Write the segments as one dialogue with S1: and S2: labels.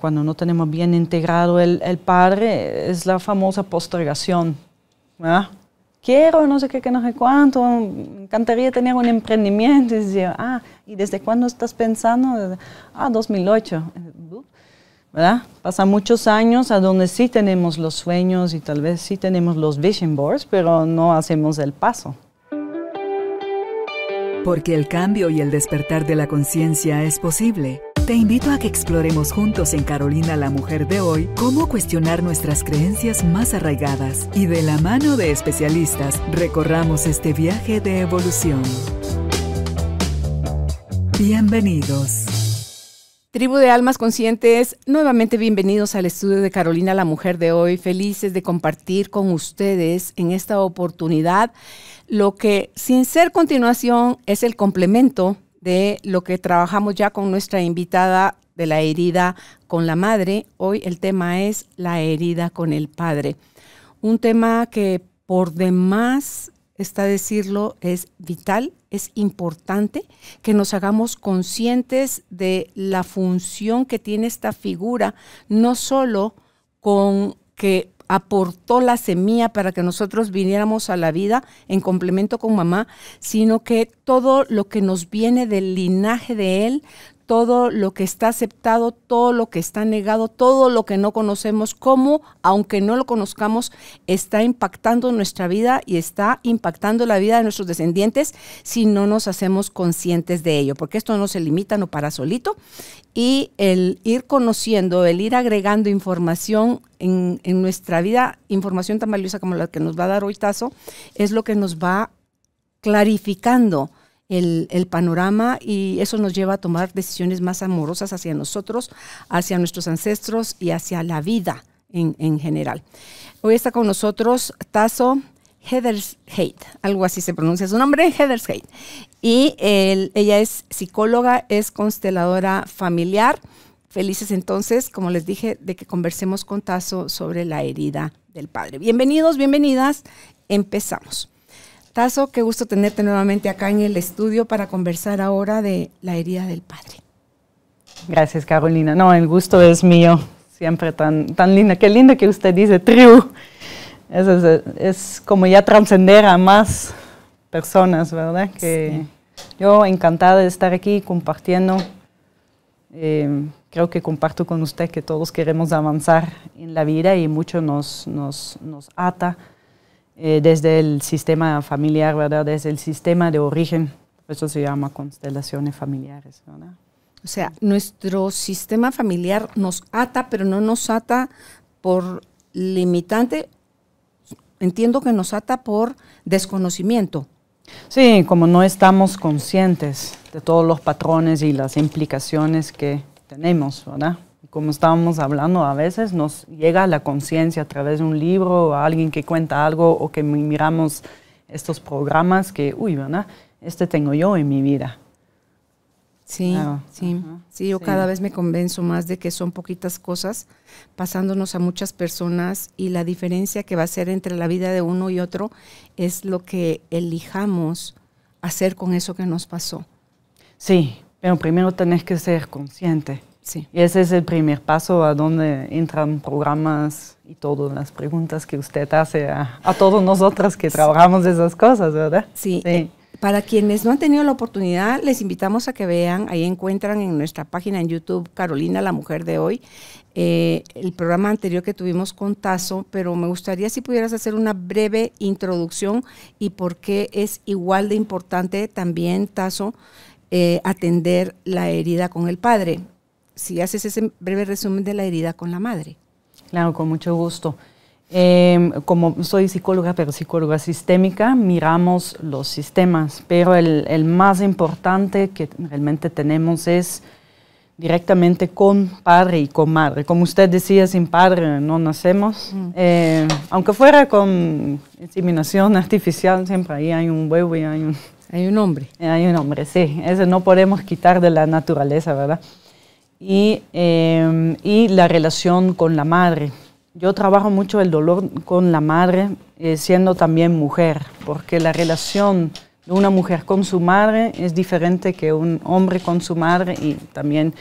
S1: Cuando no tenemos bien integrado el, padre, es la famosa postergación. ¿verdad? Quiero no sé qué, que no sé cuánto, me encantaría tener un emprendimiento. Y ah, ¿y desde cuándo estás pensando? Ah, 2008. ¿verdad? Pasan muchos años a donde sí tenemos los sueños y tal vez sí tenemos los vision boards, pero no hacemos el paso. Porque el
S2: cambio y el despertar de la conciencia es posible. Te invito a que exploremos juntos en Carolina la Mujer de hoy cómo cuestionar nuestras creencias más arraigadas y de la
S1: mano de especialistas recorramos este viaje de evolución. Bienvenidos.
S2: Tribu de Almas Conscientes, nuevamente bienvenidos al estudio de Carolina la Mujer de hoy, felices de compartir con ustedes en esta oportunidad lo que sin ser continuación es el complemento de lo que trabajamos ya con nuestra invitada de la herida con la madre. Hoy el tema es la herida con el padre. Un tema que por demás, está decirlo, es vital, es importante que nos hagamos conscientes de la función que tiene esta figura, no solo con que aportó la semilla para que nosotros viniéramos a la vida en complemento con mamá, sino que todo lo que nos viene del linaje de Él, todo lo que está aceptado, todo lo que está negado, todo lo que no conocemos, cómo, aunque no lo conozcamos, está impactando nuestra vida y está impactando la vida de nuestros descendientes si no nos hacemos conscientes de ello, porque esto no se limita, no para solito. Y el ir conociendo, el ir agregando información en, nuestra vida, información tan valiosa como la que nos va a dar hoy Tazo, es lo que nos va clarificando el, panorama y eso nos lleva a tomar decisiones más amorosas hacia nosotros, hacia nuestros ancestros y hacia la vida en, general. Hoy está con nosotros Tazo Heathersgate, algo así se pronuncia su nombre, Heathersgate. Y ella es psicóloga, es consteladora familiar. Felices entonces, como les dije, de que conversemos con Tasso sobre la herida del padre. Bienvenidos, bienvenidas. Empezamos. Tazo, qué gusto tenerte nuevamente acá en el estudio para conversar ahora de la herida del padre.
S1: Gracias, Carolina. No, el gusto es mío. Siempre tan, tan linda. Qué linda que usted dice tribu. Es, es, es, como ya trascender a más personas, ¿verdad? Que Yo encantada de estar aquí compartiendo. Eh, creo que comparto con usted que todos queremos avanzar en la vida y mucho nos, nos, nos ata eh, desde el sistema familiar, ¿verdad? Desde el sistema de origen. Eso se llama constelaciones familiares, ¿verdad?
S2: O sea, nuestro sistema familiar nos ata, pero no nos ata por limitante. Entiendo que nos ata por desconocimiento. Sí, como no estamos conscientes
S1: de todos los patrones y las implicaciones que tenemos, ¿verdad? como estábamos hablando, a veces nos llega a la conciencia a través de un libro o a alguien que cuenta algo o que miramos estos programas que, uy, ¿verdad? Este tengo yo en mi vida.
S2: Sí, sí, sí, yo cada vez me convenzo más de que son poquitas cosas pasándonos a muchas personas y la diferencia que va a ser entre la vida de uno y otro es lo que elijamos hacer con eso que nos pasó.
S1: Sí, pero primero tenés que ser consciente y ese es el primer paso a donde entran programas y todas las preguntas que usted hace a, todos
S2: nosotros que trabajamos esas
S1: cosas, ¿verdad?
S2: Sí. Eh, para quienes no han tenido la oportunidad, les invitamos a que vean, ahí encuentran en nuestra página en YouTube Carolina, la mujer de hoy, eh, el programa anterior que tuvimos con Tazo, pero me gustaría si pudieras hacer una breve introducción y por qué es igual de importante también, Tazo, eh, atender la herida con el padre si haces ese breve resumen de la herida con la madre. Claro, con mucho gusto. Em, como soy psicóloga,
S1: pero psicóloga sistémica, miramos los sistemas, pero el, más importante que realmente tenemos es directamente con padre y con madre. Como usted decía, sin padre no nacemos. Mm. Eh, aunque fuera con inseminación artificial, siempre ahí hay un huevo y hay un... Hay un hombre. Hay un hombre, sí. Eso no podemos quitar de la naturaleza, ¿verdad? Em, y, la relación con la madre. Yo trabajo mucho el dolor con la madre, eh, siendo también mujer, porque la relación de una mujer con su madre es diferente que un hombre con su madre y también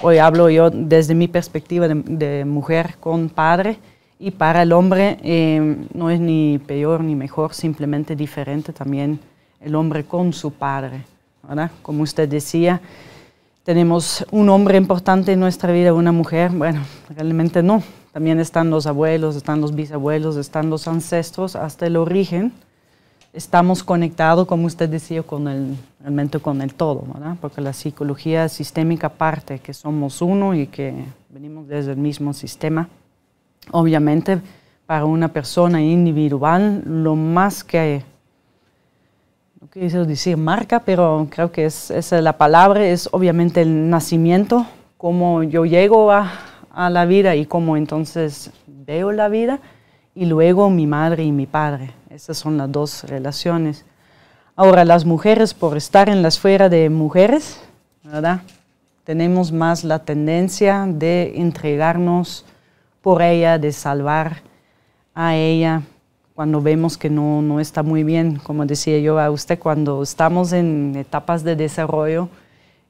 S1: hoy hablo yo desde mi perspectiva de, mujer con padre y para el hombre em, no es ni peor ni mejor, simplemente diferente también el hombre con su padre, ¿verdad? Como usted decía, tenemos un hombre importante en nuestra vida, una mujer, bueno, realmente no. También están los abuelos, están los bisabuelos, están los ancestros, hasta el origen. Estamos conectados, como usted decía, con el, realmente con el todo, ¿verdad? Porque la psicología sistémica parte que somos uno y que venimos desde el mismo sistema. Obviamente, para una persona individual, lo más que hay, que decir marca, pero creo que esa es, la palabra, es obviamente el nacimiento, cómo yo llego a, la vida y cómo entonces veo la vida, y luego mi madre y mi padre. Esas son las dos relaciones. Ahora, las mujeres, por estar en la esfera de mujeres, ¿verdad? Tenemos más la tendencia de entregarnos por ella, de salvar a ella, cuando vemos que no, no está muy bien, como decía yo a usted, cuando estamos en etapas de desarrollo,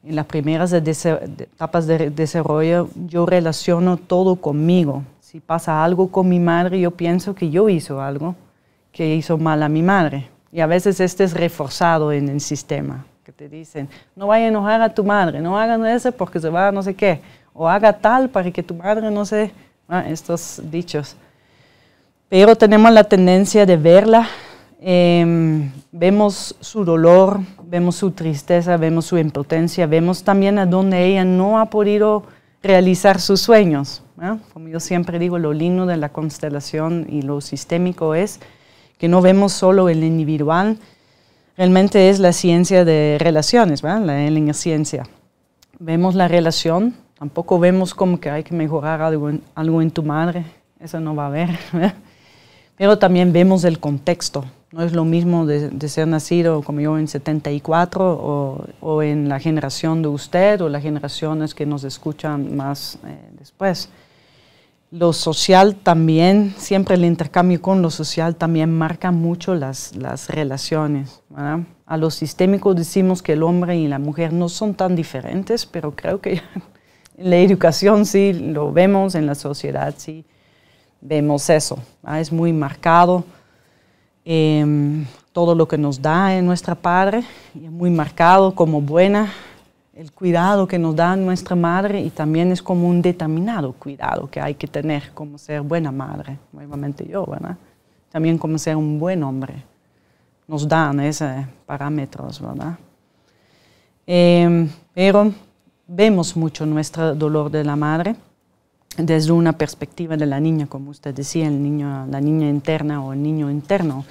S1: en las primeras etapas de desarrollo, yo relaciono todo conmigo. Si pasa algo con mi madre, yo pienso que yo hizo algo que hizo mal a mi madre. Y a veces este es reforzado en el sistema, que te dicen, no vaya a enojar a tu madre, no hagan eso porque se va a no sé qué, o haga tal para que tu madre no se... Ah, estos dichos pero tenemos la tendencia de verla, em, vemos su dolor, vemos su tristeza, vemos su impotencia, vemos también a donde ella no ha podido realizar sus sueños. Como yo siempre digo, lo lindo de la constelación y lo sistémico es que no vemos solo el individual, realmente es la ciencia de relaciones, ¿verdad? la, la ciencia. Vemos la relación, tampoco vemos como que hay que mejorar algo en, algo en tu madre, eso no va a haber. ¿verdad? pero también vemos el contexto. No es lo mismo de, ser nacido como yo en 74 o, en la generación de usted o las generaciones que nos escuchan más eh, después. Lo social también, siempre el intercambio con lo social también marca mucho las, las relaciones. A lo sistémico decimos que el hombre y la mujer no son tan diferentes, pero creo que en la educación sí lo vemos, en la sociedad sí vemos eso. ¿ah? Es muy marcado. Em, todo lo que nos da en nuestra padre, es muy marcado como buena, el cuidado que nos da nuestra madre y también es como un determinado cuidado que hay que tener como ser buena madre, nuevamente yo, ¿verdad? También como ser un buen hombre. Nos dan esos parámetros, ¿verdad? Em, pero vemos mucho nuestro dolor de la madre desde una perspectiva de la niña, como usted decía, el niño, la niña interna o el niño interno.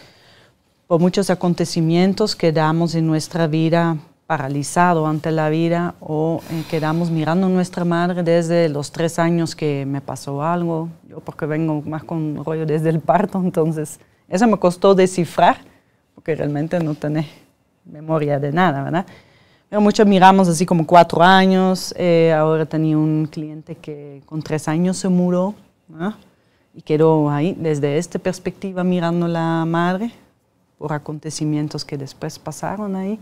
S1: Por muchos acontecimientos quedamos en nuestra vida paralizado ante la vida o eh, quedamos mirando a nuestra madre desde los tres años que me pasó algo, yo porque vengo más con rollo desde el parto, entonces eso me costó descifrar, porque realmente no tenía memoria de nada, ¿verdad? muchos miramos así como cuatro años. Eh, ahora tenía un cliente que con tres años se muró y quedó ahí desde esta perspectiva mirando la madre por acontecimientos que después pasaron ahí.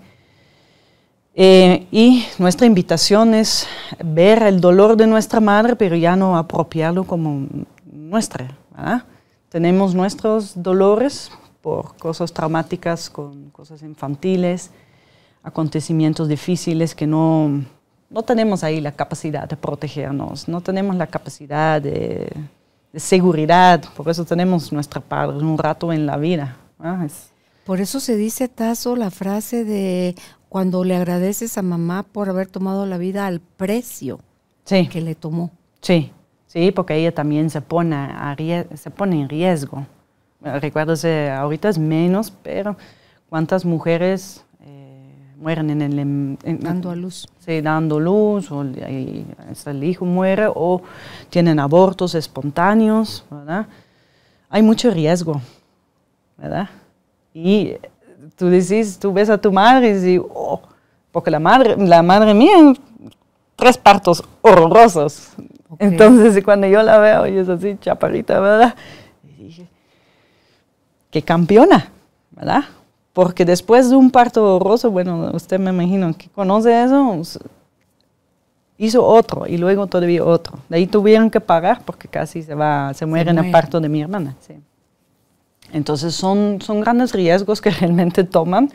S1: Eh, y nuestra invitación es ver el dolor de nuestra madre, pero ya no apropiarlo como nuestra. Tenemos nuestros dolores por cosas traumáticas, con cosas infantiles, acontecimientos difíciles que no, no tenemos ahí la capacidad de protegernos, no tenemos la capacidad de, seguridad, por eso tenemos nuestra paz un rato en la vida.
S2: Por eso se dice, Tazo, la frase de cuando le agradeces a mamá por haber tomado la vida al precio que le tomó.
S1: Sí, sí, porque ella también se pone, se pone en riesgo. Recuérdese, ahorita es menos, pero ¿cuántas mujeres mueren em, en dando a luz. Sí, dando luz, o el hijo muere, o tienen abortos espontáneos, ¿verdad? Hay mucho riesgo, ¿verdad? Y tú decís, tú ves a tu madre y dices, oh, porque la madre, la madre mía, tres partos horrorosos. Entonces, cuando yo la veo, y es así, chaparrita, ¿verdad? Y dije, qué campeona, ¿verdad? Porque después de un parto horroroso, bueno, usted me imagino que conoce eso, hizo otro y luego todavía otro. De ahí tuvieron que pagar porque casi se, va, se muere en el parto de mi hermana. Sí. Entonces son, son grandes riesgos que realmente toman.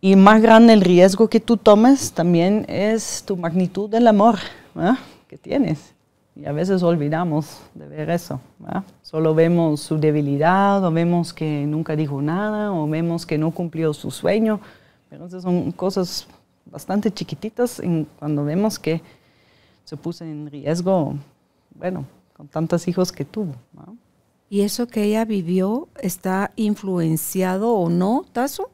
S1: Y más grande el riesgo que tú tomes también es tu magnitud del amor ¿ah? que tienes. Y a veces olvidamos de ver eso. Solo vemos su debilidad o vemos que nunca dijo nada o vemos que no cumplió su sueño. Pero esas son cosas bastante chiquititas cuando vemos que se puso en riesgo,
S2: bueno, con tantos hijos que tuvo. ¿Y eso que ella vivió está influenciado o no, Tazo,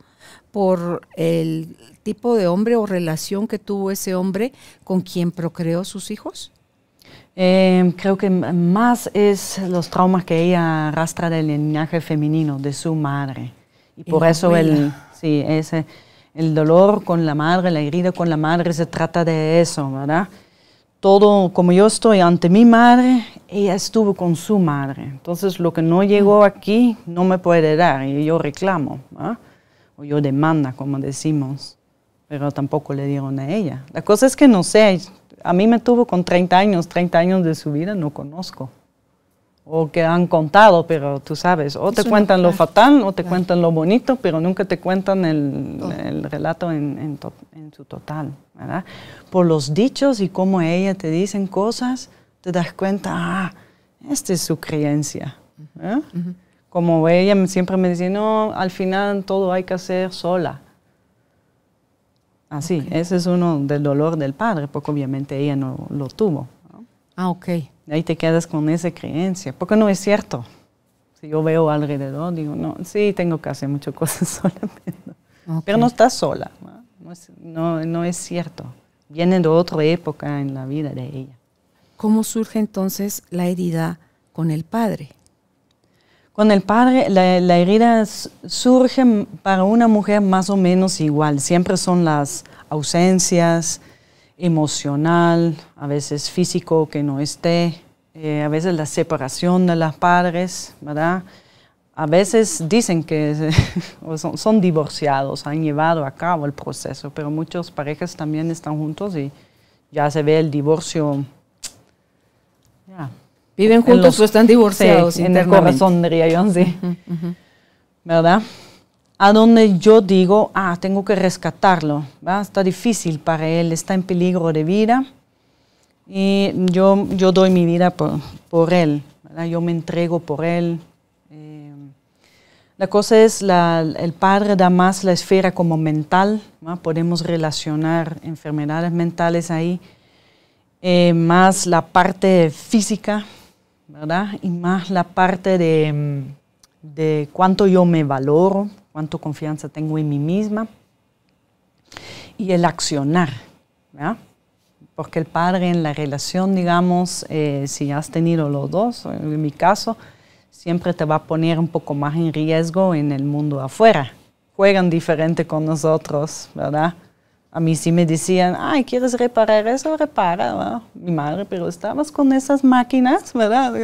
S2: por el tipo de hombre o relación que tuvo ese hombre con quien procreó sus hijos? Em,
S1: creo que más es los traumas que ella arrastra del linaje femenino, de su madre. Y, por eso el, sí, ese, el dolor con la madre, la herida con la madre, se trata de eso, ¿verdad? Todo, como yo estoy ante mi madre, ella estuvo con su madre. Entonces, lo que no llegó mm. aquí no me puede dar y yo reclamo, ¿verdad? ¿ah? o yo demanda, como decimos, pero tampoco le dieron a ella. La cosa es que no sé, a mí me tuvo con 30 años, 30 años de su vida no conozco. O que han contado, pero tú sabes, o te cuentan lo fatal o te cuentan lo bonito, pero nunca te cuentan el, oh. relato en, su total, Por los dichos y cómo ella te dicen cosas, te das cuenta, ah, esta es su creencia. ¿eh? Como ella siempre me dice, no, al final todo hay que hacer sola. Ah, sí, ese es uno del dolor del padre, porque obviamente ella no lo tuvo. Ah, ok. Ahí te quedas con esa creencia, porque no es cierto. Si yo veo alrededor, digo, no, sí, tengo que hacer muchas cosas solamente. Pero no estás sola, ¿no? es, no es cierto. Viene de otra época en la vida de ella.
S2: ¿Cómo surge entonces la herida con el padre?
S1: Con el padre, la, herida surge para una mujer más o menos igual. Siempre son las ausencias, emocional, a veces físico que no esté, eh, a veces la separación de los padres, ¿verdad? A veces dicen que son, divorciados, han llevado a cabo el proceso, pero muchos parejas también están juntos y ya se ve el divorcio. ¿Viven juntos o están divorciados? en el corazón, diría yo, sí. ¿Verdad? A donde yo digo, ah, tengo que rescatarlo, está difícil para él, está en peligro de vida y yo, yo doy mi vida por, él, yo me entrego por él. Eh, la cosa es, el padre da más la esfera como mental, podemos relacionar enfermedades mentales ahí, eh, más la parte física, ¿verdad? Y más la parte de, de cuánto yo me valoro, cuánto confianza tengo en mí misma y el accionar, Porque el padre en la relación, digamos, eh, si has tenido los dos, en mi caso, siempre te va a poner un poco más en riesgo en el mundo afuera. Juegan diferente con nosotros, ¿verdad? A mí sí me decían, ay, ¿quieres reparar eso? Repara. Mi madre, pero estabas con esas máquinas, ¿verdad?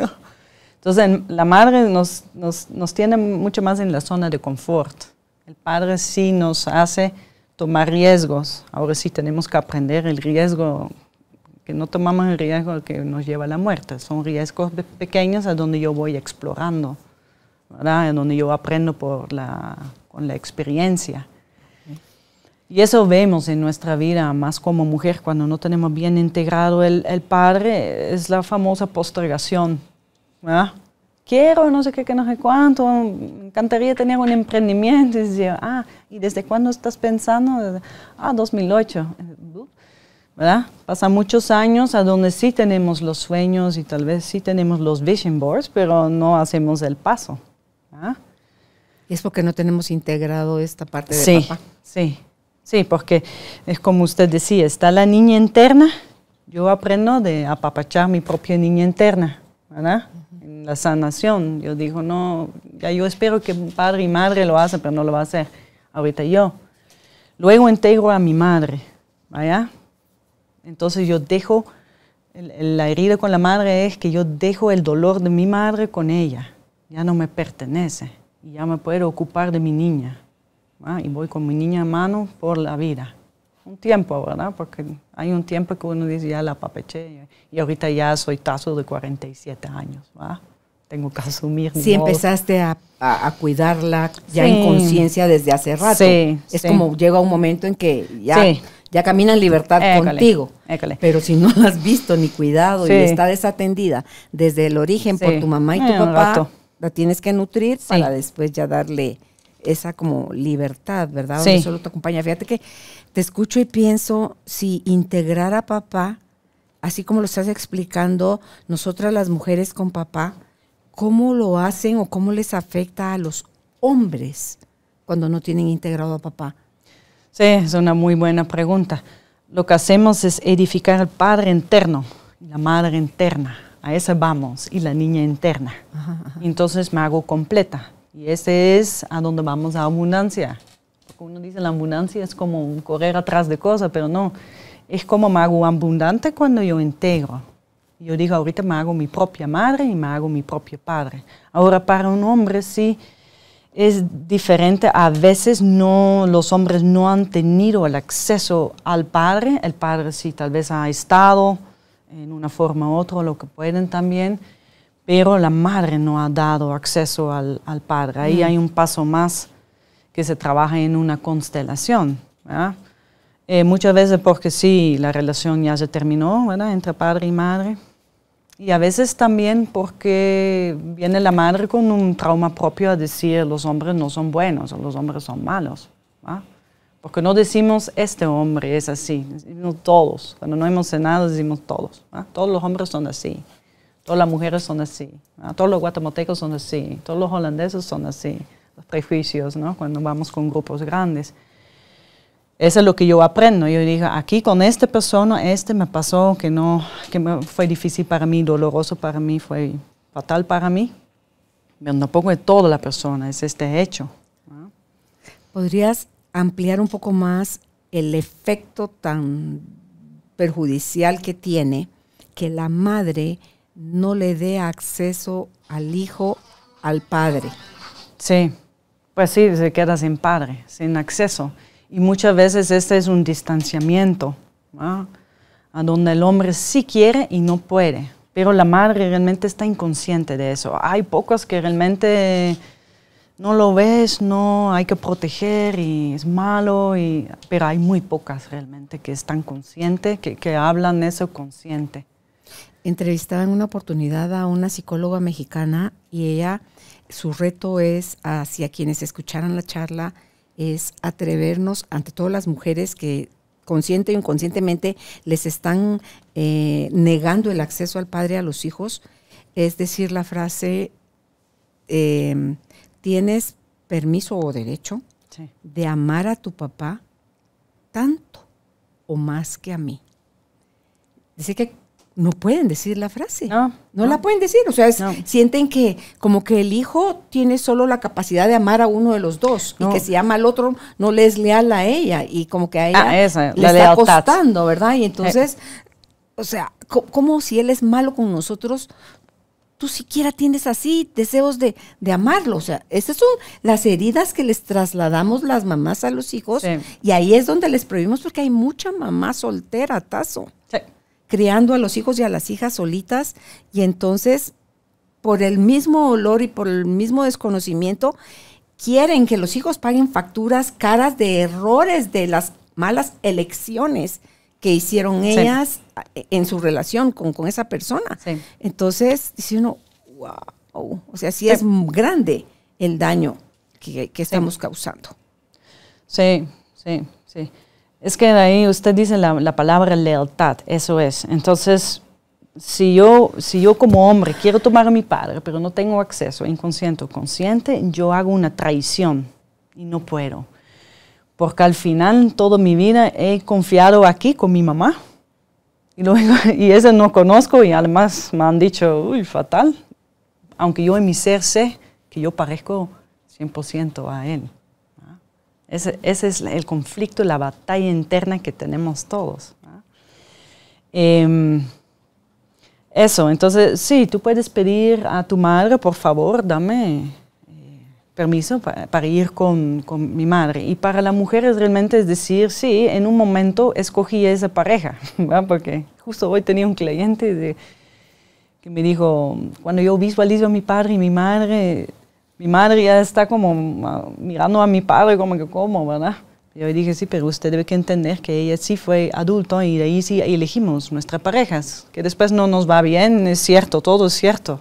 S1: Entonces, la madre nos, nos, nos, tiene mucho más en la zona de confort. El padre sí nos hace tomar riesgos. Ahora sí tenemos que aprender el riesgo, que no tomamos el riesgo que nos lleva a la muerte. Son riesgos pequeños a donde yo voy explorando, ¿verdad? A donde yo aprendo por la, con la experiencia. Y eso vemos en nuestra vida, más como mujer, cuando no tenemos bien integrado el, el padre, es la famosa postergación. ¿verdad? Quiero, no sé qué, que no sé cuánto, me encantaría tener un emprendimiento. Y ah, ¿y desde cuándo estás pensando? Ah, 2008. ¿verdad? Pasan muchos años a donde sí tenemos los sueños y tal vez sí tenemos los vision boards, pero no hacemos el paso. Y es porque no tenemos integrado esta parte de papá. Sí, sí. Sí, porque es como usted decía, está la niña interna. Yo aprendo de apapachar mi propia niña interna, ¿verdad? En la sanación. Yo digo, no, ya yo espero que padre y madre lo hacen, pero no lo va a hacer. Ahorita yo. Luego integro a mi madre, ¿verdad? Entonces yo dejo, la herida con la madre es que yo dejo el dolor de mi madre con ella. Ya no me pertenece. Y ya me puedo ocupar de mi niña. ¿ah? y voy con mi niña a mano por la vida. Un tiempo, ¿verdad? Porque hay un tiempo que uno dice, ya la papeché, y ahorita ya soy tazo de 47 años, Tengo que asumir. Si sí, empezaste
S2: a, a, cuidarla ya en conciencia desde hace rato. es como llega un momento en que ya ya camina en libertad contigo. Pero si no la has visto ni cuidado y está desatendida desde el origen por tu mamá y tu eh, papá, la tienes que nutrir para después ya darle esa como libertad, ¿verdad? Sí. solo te acompaña. Fíjate que te escucho y pienso si integrar a papá, así como lo estás explicando nosotras las mujeres con papá, ¿cómo lo hacen o cómo les afecta a los hombres cuando no tienen integrado a papá? Sí, es una muy buena pregunta.
S1: Lo que hacemos es edificar al padre interno la madre interna. A esa vamos y la niña interna. Entonces me hago completa y ese es a donde vamos a abundancia. Porque uno dice la abundancia es como correr atrás de cosas, pero no. Es como me hago abundante cuando yo integro. Yo digo, ahorita me hago mi propia madre y me hago mi propio padre. Ahora, para un hombre sí es diferente. A veces no, los hombres no han tenido el acceso al padre. El padre sí tal vez ha estado en una forma u otra, lo que pueden también pero la madre no ha dado acceso al, al padre. Ahí hay un paso más que se trabaja en una constelación. Eh, muchas veces porque sí, la relación ya se terminó ¿verdad? entre padre y madre. Y a veces también porque viene la madre con un trauma propio a decir los hombres no son buenos o los hombres son malos. Porque no decimos este hombre es así, decimos todos. Cuando no hemos cenado decimos todos. Todos los hombres son así. Todas las mujeres son así, todos los guatemaltecos son así, todos los holandeses son así, los prejuicios, ¿no? Cuando vamos con grupos grandes. Eso es lo que yo aprendo. Yo digo, aquí con esta persona, este me pasó que no, que fue difícil para mí, doloroso para mí, fue fatal para mí. Pero pongo en toda la persona, es este hecho.
S2: ¿Podrías ampliar un poco más el efecto tan perjudicial que tiene que la madre no le dé acceso al hijo al padre. Sí,
S1: pues sí, se queda sin padre, sin acceso. Y muchas veces este es un distanciamiento, a donde el hombre sí quiere y no puede, pero la madre realmente está inconsciente de eso. Hay pocas que realmente no lo ves, no, hay que proteger y es malo, pero hay muy pocas realmente que
S2: están conscientes, que, que hablan eso consciente entrevistaba en una oportunidad a una psicóloga mexicana y ella, su reto es hacia quienes escucharan la charla, es atrevernos ante todas las mujeres que consciente e inconscientemente les están eh, negando el acceso al padre a los hijos, es decir, la frase, em, tienes permiso o derecho de amar a tu papá tanto o más que a mí. Dice que no pueden decir la frase. No. la pueden decir. O sea, sienten que como que el hijo tiene solo la capacidad de amar a uno de los dos y que si ama al otro no le es leal a ella y como que a ah, le está costando, ¿verdad? Y eh. entonces, o sea, como si él es malo con nosotros? Tú siquiera tienes así deseos de, de amarlo. O sea, esas son las heridas que les trasladamos las mamás a los hijos. Y ahí es donde les prohibimos porque hay mucha mamá soltera, Tazo. Sí criando a los hijos y a las hijas solitas y entonces por el mismo olor y por el mismo desconocimiento quieren que los hijos paguen facturas caras de errores de las malas elecciones que hicieron ellas en su relación con, esa persona. Entonces dice uno, wow, o sea, sí, es grande el daño que, que estamos causando. Sí, sí, sí. Es que ahí usted dice
S1: la, palabra lealtad, eso es. Entonces, si yo, como hombre quiero tomar a mi padre, pero no tengo acceso inconsciente o consciente, yo hago una traición y no puedo. Porque al final toda mi vida he confiado aquí con mi mamá. Y, luego, y ese no conozco y además me han dicho, uy, fatal. Aunque yo en mi ser sé que yo parezco 100% a él. Ese, es el conflicto, la batalla interna que tenemos todos. Em, eso, entonces, sí, tú puedes pedir a tu madre, por favor, dame eh, permiso para, ir con, mi madre. Y para la mujer es realmente es decir, sí, en un momento escogí a esa pareja, porque justo hoy tenía un cliente que me dijo, cuando yo visualizo a mi padre y mi madre, mi madre ya está como ah, mirando a mi padre como que como, ¿verdad? Yo dije, sí, pero usted debe que entender que ella sí fue adulto y de ahí sí elegimos nuestras parejas, que después no nos va bien, es cierto, todo es cierto,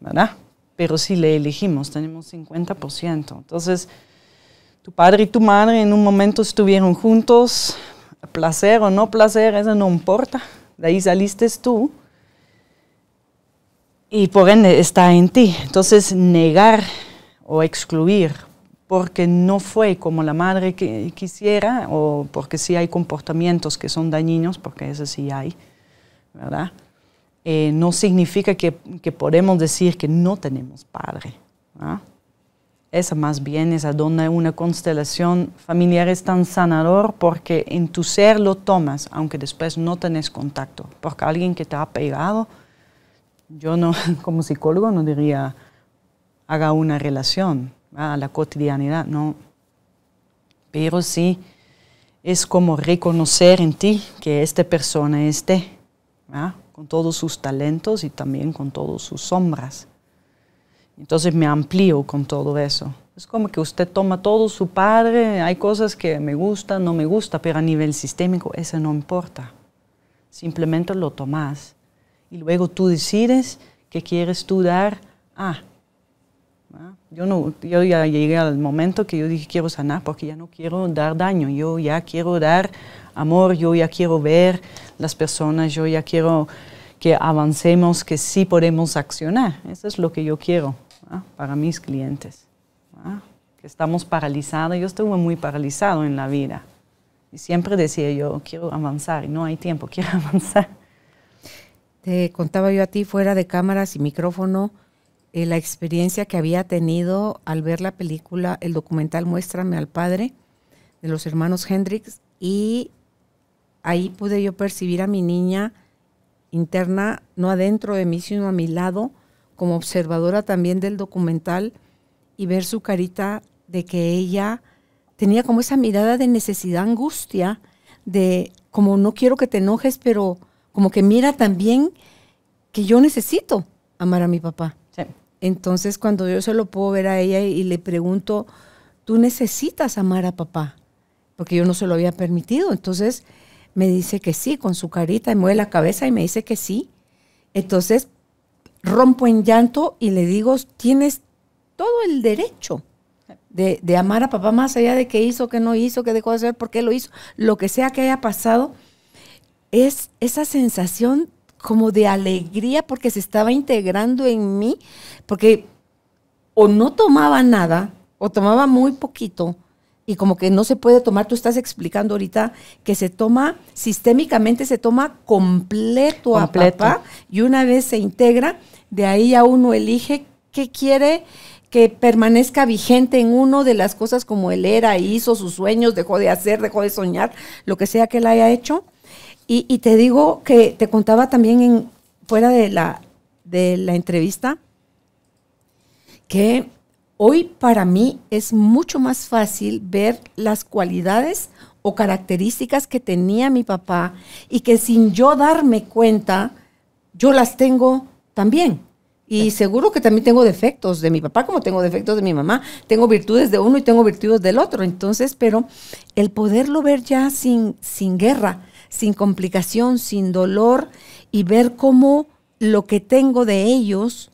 S1: ¿verdad? Pero sí le elegimos, tenemos 50%. Entonces, tu padre y tu madre en un momento estuvieron juntos, placer o no placer, eso no importa, de ahí saliste tú y por ende está en ti. Entonces negar o excluir porque no fue como la madre quisiera o porque sí hay comportamientos que son dañinos, porque eso sí hay, ¿verdad? Eh, no significa que, podemos decir que no tenemos padre. ¿ah? Esa más bien es a donde una constelación familiar es tan sanador porque en tu ser lo tomas, aunque después no tenés contacto, porque alguien que te ha pegado yo no, como psicólogo no diría haga una relación a la cotidianidad, no. Pero sí es como reconocer en ti que esta persona esté, ¿ah? con todos sus talentos y también con todas sus sombras. Entonces me amplío con todo eso. Es como que usted toma todo su padre, hay cosas que me gustan, no me gustan, pero a nivel sistémico eso no importa. Simplemente lo tomas y luego tú decides qué quieres tú dar ah, ah, yo, no, yo ya llegué al momento que yo dije quiero sanar porque ya no quiero dar daño, yo ya quiero dar amor, yo ya quiero ver las personas, yo ya quiero que avancemos, que sí podemos accionar. Eso es lo que yo quiero ah, para mis clientes. Que estamos paralizados, yo estuve muy paralizado en la vida. Y siempre decía yo, quiero
S2: avanzar, y no hay tiempo, quiero avanzar. Te contaba yo a ti fuera de cámaras y micrófono eh, la experiencia que había tenido al ver la película, el documental Muéstrame al Padre de los hermanos Hendrix y ahí pude yo percibir a mi niña interna, no adentro de mí, sino a mi lado, como observadora también del documental y ver su carita de que ella tenía como esa mirada de necesidad, angustia, de como no quiero que te enojes, pero como que mira también que yo necesito amar a mi papá. Entonces, cuando yo se lo puedo ver a ella y, le pregunto, tú necesitas amar a papá, porque yo no se lo había permitido. Entonces, me dice que sí, con su carita, y mueve la cabeza y me dice que sí. Entonces, rompo en llanto y le digo, tienes todo el derecho de, de amar a papá más allá de qué hizo, qué no hizo, qué dejó de hacer, por qué lo hizo, lo que sea que haya pasado es esa sensación como de alegría porque se estaba integrando en mí, porque o no tomaba nada o tomaba muy poquito y como que no se puede tomar, tú estás explicando ahorita que se toma sistémicamente, se toma completo, a papá y una vez se integra, de ahí ya uno elige qué quiere que permanezca vigente en uno de las cosas como él era, hizo sus sueños, dejó de hacer, dejó de soñar, lo que sea que él haya hecho y, te digo que te contaba también en, fuera de la, de la entrevista que hoy para mí es mucho más fácil ver las cualidades o características que tenía mi papá y que sin yo darme cuenta, yo las tengo también. Y seguro que también tengo defectos de mi papá, como tengo defectos de mi mamá. Tengo virtudes de uno y tengo virtudes del otro. Entonces, pero el poderlo ver ya sin guerra, sin complicación, sin dolor, y ver cómo lo que tengo de ellos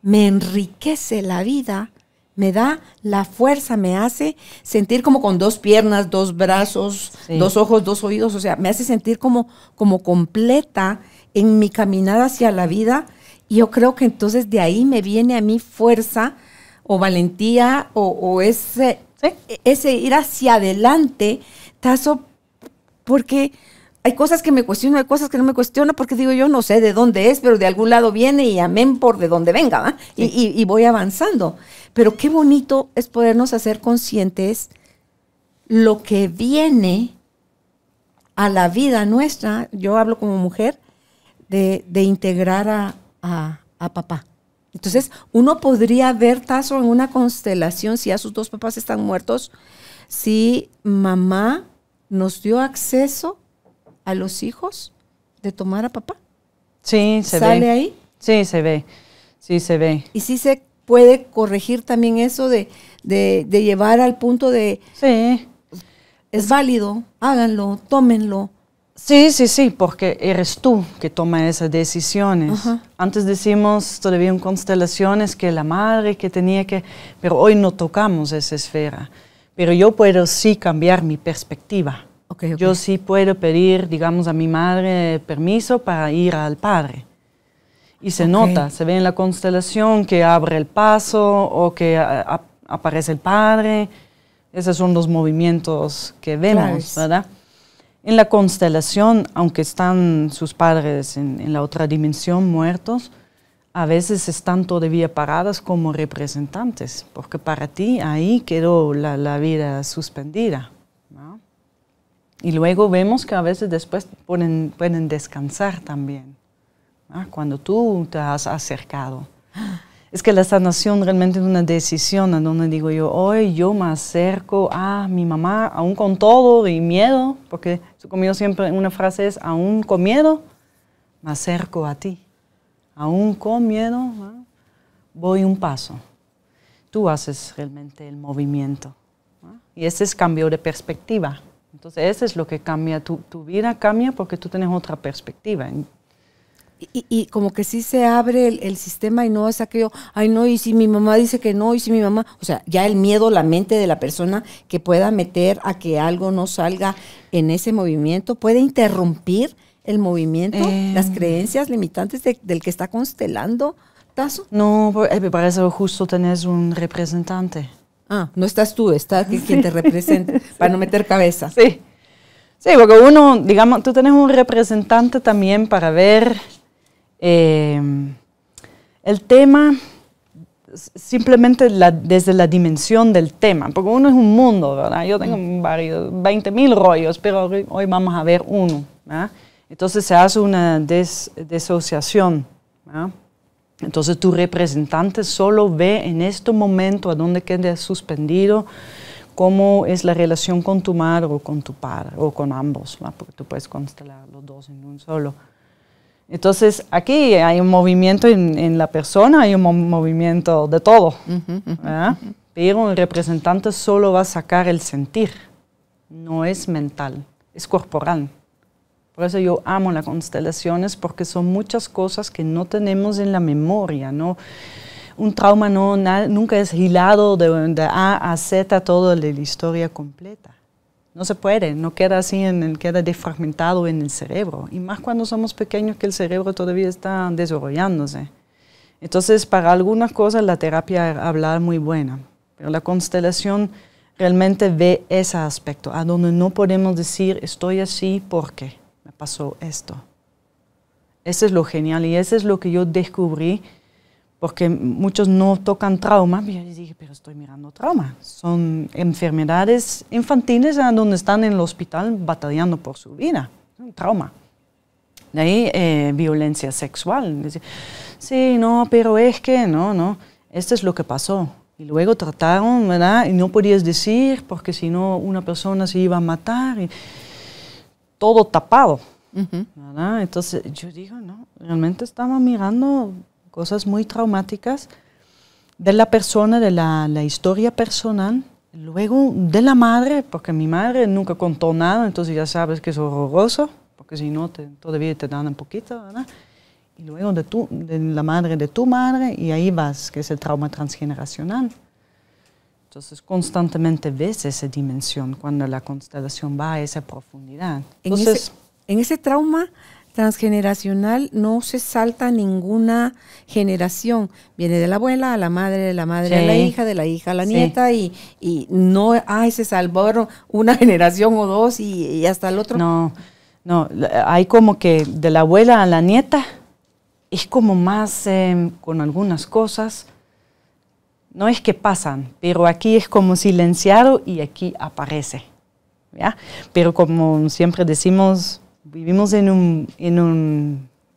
S2: me enriquece la vida, me da la fuerza, me hace sentir como con dos piernas, dos brazos, dos ojos, dos oídos, o sea, me hace sentir como, como completa en mi caminada hacia la vida. Y yo creo que entonces de ahí me viene a mí fuerza o valentía o, ese, e, ese ir hacia adelante, porque hay cosas que me cuestionan, hay cosas que no me cuestiono, porque digo, yo no sé de dónde es, pero de algún lado viene y amén por de dónde venga, Y, voy avanzando. Pero qué bonito es podernos hacer conscientes lo que viene a la vida nuestra, yo hablo como mujer, de, integrar a, a papá. Entonces, uno podría ver, Tazo, en una constelación, si ya sus dos papás están muertos, si mamá nos dio acceso a los hijos de tomar a papá. Sí, se ve. ¿Sale ahí? Sí, se ve. Sí, se ve. Y sí se puede corregir también eso de, llevar al punto de... Sí. Es, válido, háganlo, tómenlo.
S1: Sí, sí, sí, porque eres tú que toma esas decisiones. Antes decimos todavía en constelaciones que la madre que tenía que, pero hoy no tocamos esa esfera. Pero yo puedo sí cambiar mi perspectiva. Yo sí puedo pedir, digamos, a mi madre permiso para ir al padre. Y se nota, se ve en la constelación que abre el paso o que aparece el padre. Esos son los movimientos que vemos, ¿verdad? En la constelación, aunque están sus padres en, la otra dimensión muertos, a veces están todavía paradas como representantes, porque para ti ahí quedó la vida suspendida. Y luego vemos que a veces después pueden, descansar también, cuando tú te has acercado. Es que la sanación realmente es una decisión en donde digo yo, hoy yo me acerco a mi mamá, aún con todo y miedo, porque su conmigo siempre una frase es, aún con miedo, me acerco a ti. Aún con miedo, voy un paso. Tú haces realmente el movimiento. Y ese es cambio de perspectiva. Entonces, eso es lo que cambia. Tu, tu vida cambia
S2: porque tú tienes otra perspectiva. Y, como que sí se abre el, sistema y no es aquello, ay no, y si mi mamá dice que no, y si mi mamá, o sea, ya el miedo, la mente de la persona que pueda meter a que algo no salga en ese movimiento, puede interrumpir el movimiento, eh. las creencias limitantes del que está constelando, Tazo. No, pues, eh, me parece justo tener un representante. Ah, no estás tú,
S1: está aquí quien te representa, para no meter cabeza. Sí. Sí, porque uno, digamos, tú tienes un representante también para ver em, el tema simplemente desde la dimensión del tema, porque uno es un mundo, ¿verdad? Yo tengo mm. varios, 20 mil rollos, pero hoy, vamos a ver uno, ¿verdad? ¿ah? Entonces se hace una desociación, ¿verdad? ¿ah? Entonces tu representante solo ve en este momento a dónde queda suspendido, cómo es la relación con tu madre o con tu padre o con ambos, porque tú puedes constelar los dos en un solo. Entonces aquí hay un movimiento en, la persona, hay un movimiento de todo, pero el representante solo va a sacar el sentir, no es mental, es corporal. Por eso yo amo las constelaciones, porque son muchas cosas que no tenemos en la memoria, ¿no? Un trauma no, nunca es hilado de, A a Z toda la historia completa. No se puede, no queda así, en, queda defragmentado en el cerebro. Y más cuando somos pequeños que el cerebro todavía está desarrollándose. Entonces, para algunas cosas la terapia hablar muy buena, pero la constelación realmente ve ese aspecto, a donde no podemos decir estoy así porque pasó esto. Eso es lo genial y eso es lo que yo descubrí, porque muchos no tocan trauma. yo dije, pero estoy mirando trauma. Son enfermedades infantiles donde están en el hospital batallando por su vida. Un trauma. De ahí eh, violencia sexual. Sí, no, pero es que, no, no, esto es lo que pasó. Y luego trataron, ¿verdad? Y no podías decir porque si no una persona se iba a matar. Y, todo tapado. Entonces yo digo, no, realmente estaba mirando cosas muy traumáticas de la persona, de la, la historia personal, luego de la madre, porque mi madre nunca contó nada, entonces ya sabes que es horroroso, porque si no, todavía te dan un poquito, ¿verdad? Y luego de, tu, de la madre de tu madre, y ahí vas, que es el trauma transgeneracional. Entonces, constantemente ves esa dimensión cuando la constelación va a esa profundidad.
S2: Entonces, en ese, trauma transgeneracional no se salta ninguna generación. Viene de la abuela a la madre, de la madre a la hija, de la hija a la nieta y, y, no, hay ah, se salvaron una generación o dos y, hasta el otro. No, no,
S1: hay como que de la abuela a la nieta es como más em, con algunas cosas, no es que pasan, pero aquí es como silenciado y aquí aparece. Pero como siempre decimos, vivimos en un,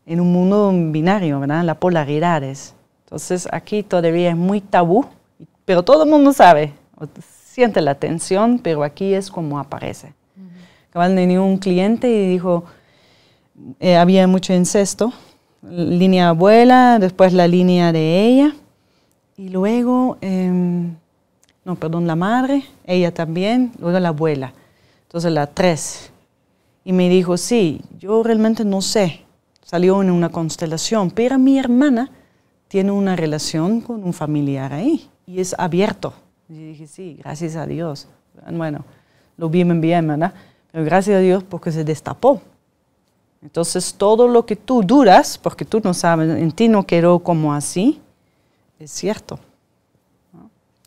S1: mundo binario, ¿verdad? La polaridad es. Entonces aquí todavía es muy tabú, pero todo el mundo sabe, siente la tensión, pero aquí es como aparece. Acaban de venir un cliente y dijo, eh, había mucho incesto, línea abuela, después la línea de ella y luego, em, no, perdón, la madre, ella también, luego la abuela. Entonces la tres. Y me dijo, sí, yo realmente no sé. Salió en una constelación, pero mi hermana tiene una relación con un familiar ahí y es abierto. Y dije, sí, gracias a Dios. Bueno, lo vi bien, bien, ¿verdad? Pero gracias a Dios porque se destapó. Entonces todo lo que tú duras porque tú no sabes, en ti no quedó como así, es cierto.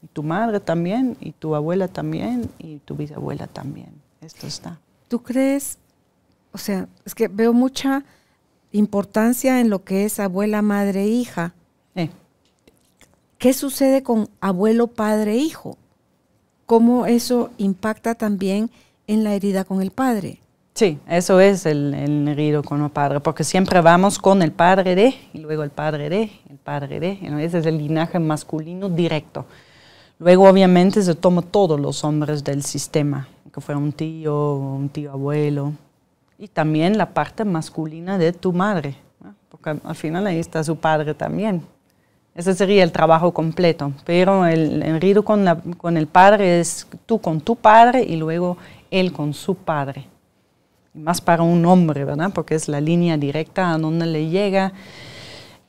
S1: Y tu madre también, y tu abuela también, y tu bisabuela también. Esto está.
S2: ¿Tú crees, o sea, es que veo mucha importancia en lo que es abuela, madre, hija? Eh. ¿Qué sucede con abuelo, padre, hijo? ¿Cómo eso impacta también en la herida con el padre?
S1: Sí, eso es el, el herido con el padre, porque siempre vamos con el padre de, y luego el padre de, el padre de, ese es el linaje masculino directo. Luego obviamente se toma todos los hombres del sistema, que fuera un tío, un tío abuelo, y también la parte masculina de tu madre, porque al final ahí está su padre también. Ese sería el trabajo completo, pero el, el con el padre es tú con tu padre y luego él con su padre más para un hombre, ¿verdad? Porque es la línea directa a donde le llega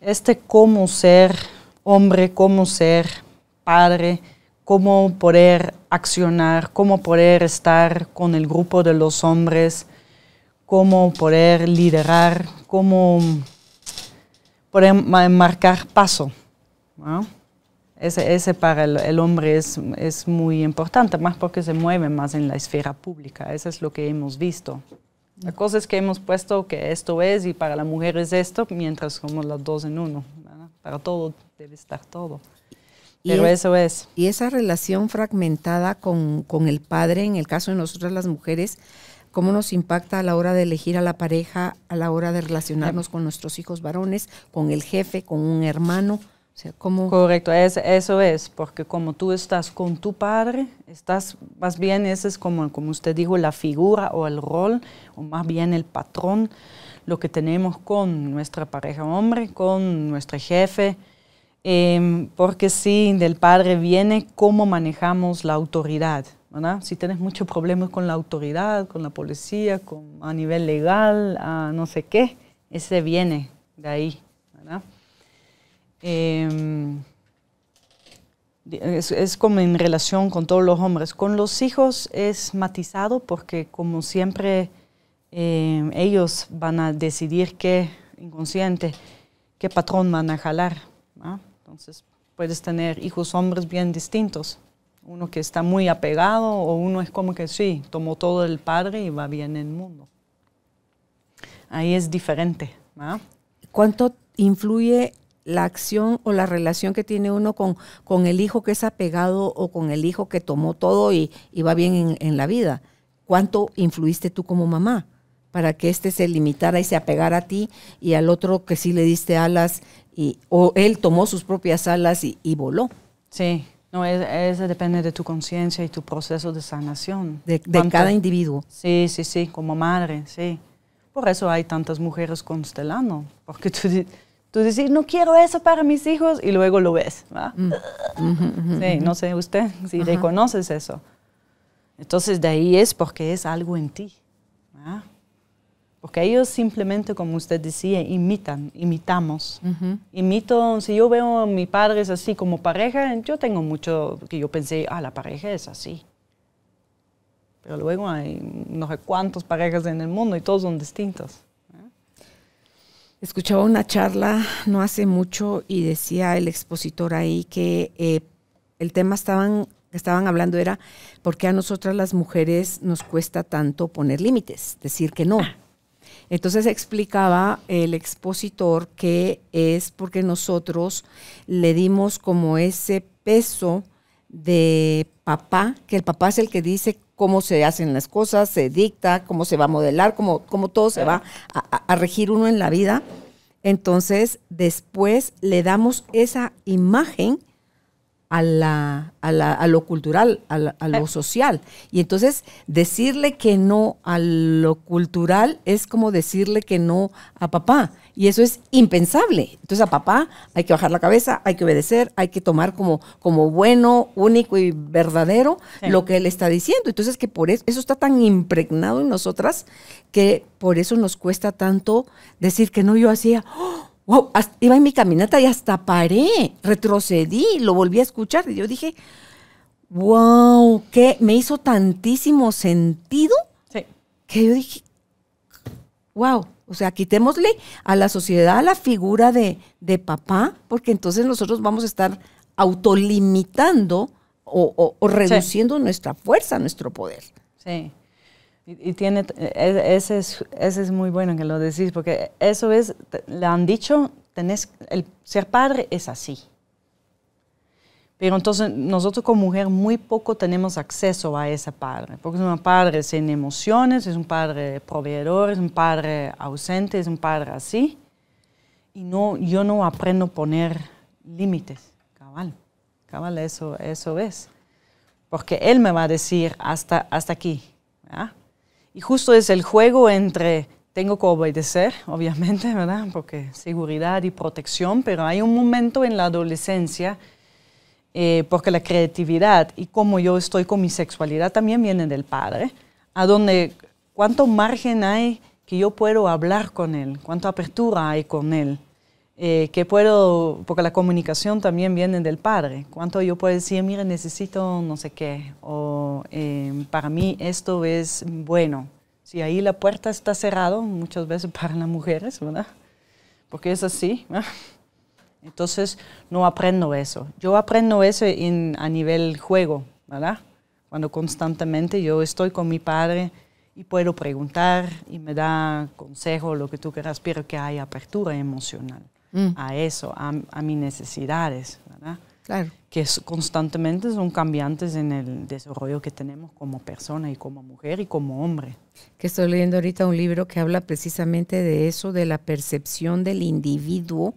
S1: este cómo ser hombre, cómo ser padre, cómo poder accionar, cómo poder estar con el grupo de los hombres, cómo poder liderar, cómo poder marcar paso. Ese, para el, hombre es, es muy importante, más porque se mueve más en la esfera pública, eso es lo que hemos visto. La cosa es que hemos puesto que esto es y para la mujer es esto, mientras somos las dos en uno. Para todo debe estar todo. Pero eso
S2: es. Y esa relación fragmentada con, con, el padre, en el caso de nosotras las mujeres, ¿cómo nos impacta a la hora de elegir a la pareja, a la hora de relacionarnos con nuestros hijos varones, con el jefe, con un hermano? Correcto, es, eso es, porque como tú estás con tu padre, estás,
S1: más bien ese es como, como usted dijo, la figura o el rol, o más bien el patrón, lo que tenemos con nuestra pareja hombre, con nuestro jefe, em, porque si del padre viene cómo manejamos la autoridad. ¿verdad? Si tienes muchos problemas con la autoridad, con la policía, con, a nivel legal, a no sé qué, ese viene de ahí. Em, es, como en relación con todos los hombres. Con los hijos es matizado porque como siempre em, ellos van a decidir qué inconsciente, qué patrón van a jalar. Entonces puedes tener hijos hombres bien distintos. Uno que está muy apegado o uno es como que sí, tomó todo el padre y va bien en el mundo.
S2: Ahí es diferente. ¿Cuánto influye la acción o la relación que tiene uno con, con el hijo que es apegado o con el hijo que tomó todo y, y va bien en, la vida. ¿Cuánto influiste tú como mamá para que éste se limitara y se apegara a ti y al otro que sí le diste alas y, o él tomó sus propias alas y, y voló? Sí, no, eso depende de tu conciencia y tu proceso
S1: de sanación. De, cada individuo. Sí, sí, sí, como madre, sí. Por eso hay tantas mujeres constelando, porque tú Tú decir, no quiero eso para mis hijos y luego lo ves. Mm. Sí, no sé usted si reconoces eso. Entonces, de ahí es porque es algo en ti. Porque ellos simplemente, como usted decía, imitan, imitamos. Imito, si yo veo a mis padres así como pareja, yo tengo mucho que yo pensé, ah, la pareja es así. Pero luego hay no sé cuántas parejas en el mundo y todos son distintos.
S2: Escuchaba una charla no hace mucho y decía el expositor ahí que eh, el tema estaban, estaban hablando era por qué a nosotras las mujeres nos cuesta tanto poner límites, decir que no. Entonces explicaba el expositor que es porque nosotros le dimos como ese peso de papá, que el papá es el que dice cómo se hacen las cosas, se dicta, cómo se va a modelar, cómo, cómo todo se va a, a regir uno en la vida. Entonces, después le damos esa imagen a, la, a, lo cultural, a, lo eh. social. Y entonces decirle que no a lo cultural es como decirle que no a papá. Y eso es impensable. Entonces a papá hay que bajar la cabeza, hay que obedecer, hay que tomar como, como bueno, único y verdadero lo que él está diciendo. Entonces que por eso, eso está tan impregnado en nosotras que por eso nos cuesta tanto decir que no yo hacía. ¡Oh! wow, iba en mi caminata y hasta paré, retrocedí, lo volví a escuchar y yo dije, wow, que me hizo tantísimo sentido que yo dije, wow, o sea, quitémosle a la sociedad la figura de, papá, porque entonces nosotros vamos a estar autolimitando o, reduciendo nuestra fuerza, nuestro poder.
S1: Sí. Y, tiene, e, ese es, ese es muy bueno que lo decís, porque eso es, le han dicho, tenés, el ser padre es así. Pero entonces nosotros como mujer muy poco tenemos acceso a ese padre, porque es un padre sin emociones, es un padre proveedor, es un padre ausente, es un padre así. Y no, yo no aprendo a poner límites, cabal, cabal, eso, eso es. Porque él me va a decir hasta, hasta aquí, ¿verdad? Y justo es el juego entre tengo que obedecer, obviamente, ¿verdad? Porque seguridad y protección, pero hay un momento en la adolescencia, eh, porque la creatividad y cómo yo estoy con mi sexualidad también viene del padre, a donde cuánto margen hay que yo puedo hablar con él, cuánta apertura hay con él. Eh, que puedo, porque la comunicación también viene del padre. Cuánto yo puedo decir, mire, necesito no sé qué, o em, para mí esto es bueno. Si ahí la puerta está cerrada, muchas veces para las mujeres, ¿verdad? Porque es así. Entonces no aprendo eso. Yo aprendo eso a nivel juego, ¿verdad? Cuando constantemente yo estoy con mi padre y puedo preguntar y me da consejo, lo que tú quieras, pero que hay apertura emocional. Mm. a eso, a, mis necesidades, ¿verdad? Claro. que constantemente son cambiantes en el desarrollo que tenemos
S2: como persona y como mujer y como hombre. Que estoy leyendo ahorita un libro que habla precisamente de eso, de la percepción del individuo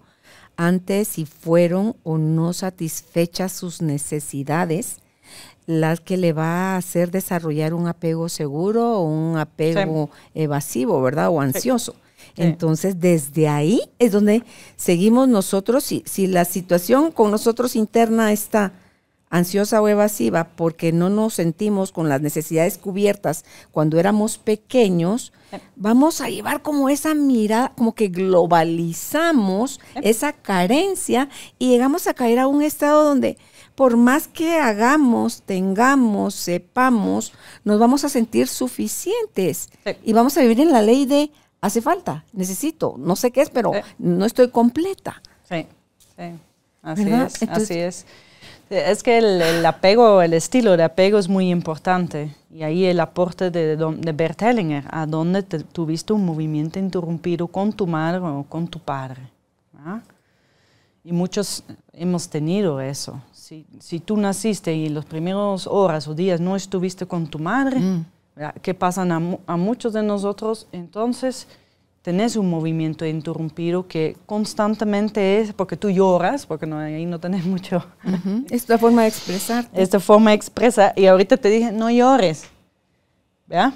S2: antes si fueron o no satisfechas sus necesidades, las que le va a hacer desarrollar un apego seguro o un apego evasivo, ¿verdad? O ansioso. Entonces, desde ahí es donde seguimos nosotros, si, si la situación con nosotros interna está ansiosa o evasiva porque no nos sentimos con las necesidades cubiertas cuando éramos pequeños, vamos a llevar como esa mirada, como que globalizamos esa carencia y llegamos a caer a un estado donde por más que hagamos, tengamos, sepamos, nos vamos a sentir suficientes y vamos a vivir en la ley de hace falta, necesito, no sé qué es, pero no estoy completa. Sí, sí, así es, así es. Es que el,
S1: apego, el estilo de apego es muy importante. Y ahí el aporte de, de Bert Hellinger, a donde tuviste un movimiento interrumpido con tu madre o con tu padre. ¿ah? Y muchos hemos tenido eso. Si, tú naciste y los primeros horas o días no estuviste con tu madre, mm que pasan a, muchos de nosotros, entonces tenés un movimiento interrumpido que constantemente es porque tú lloras, porque no, ahí no tenés mucho. esta Es forma de expresar. Esta forma de expresar. Y ahorita te dije, no llores. ¿verdad?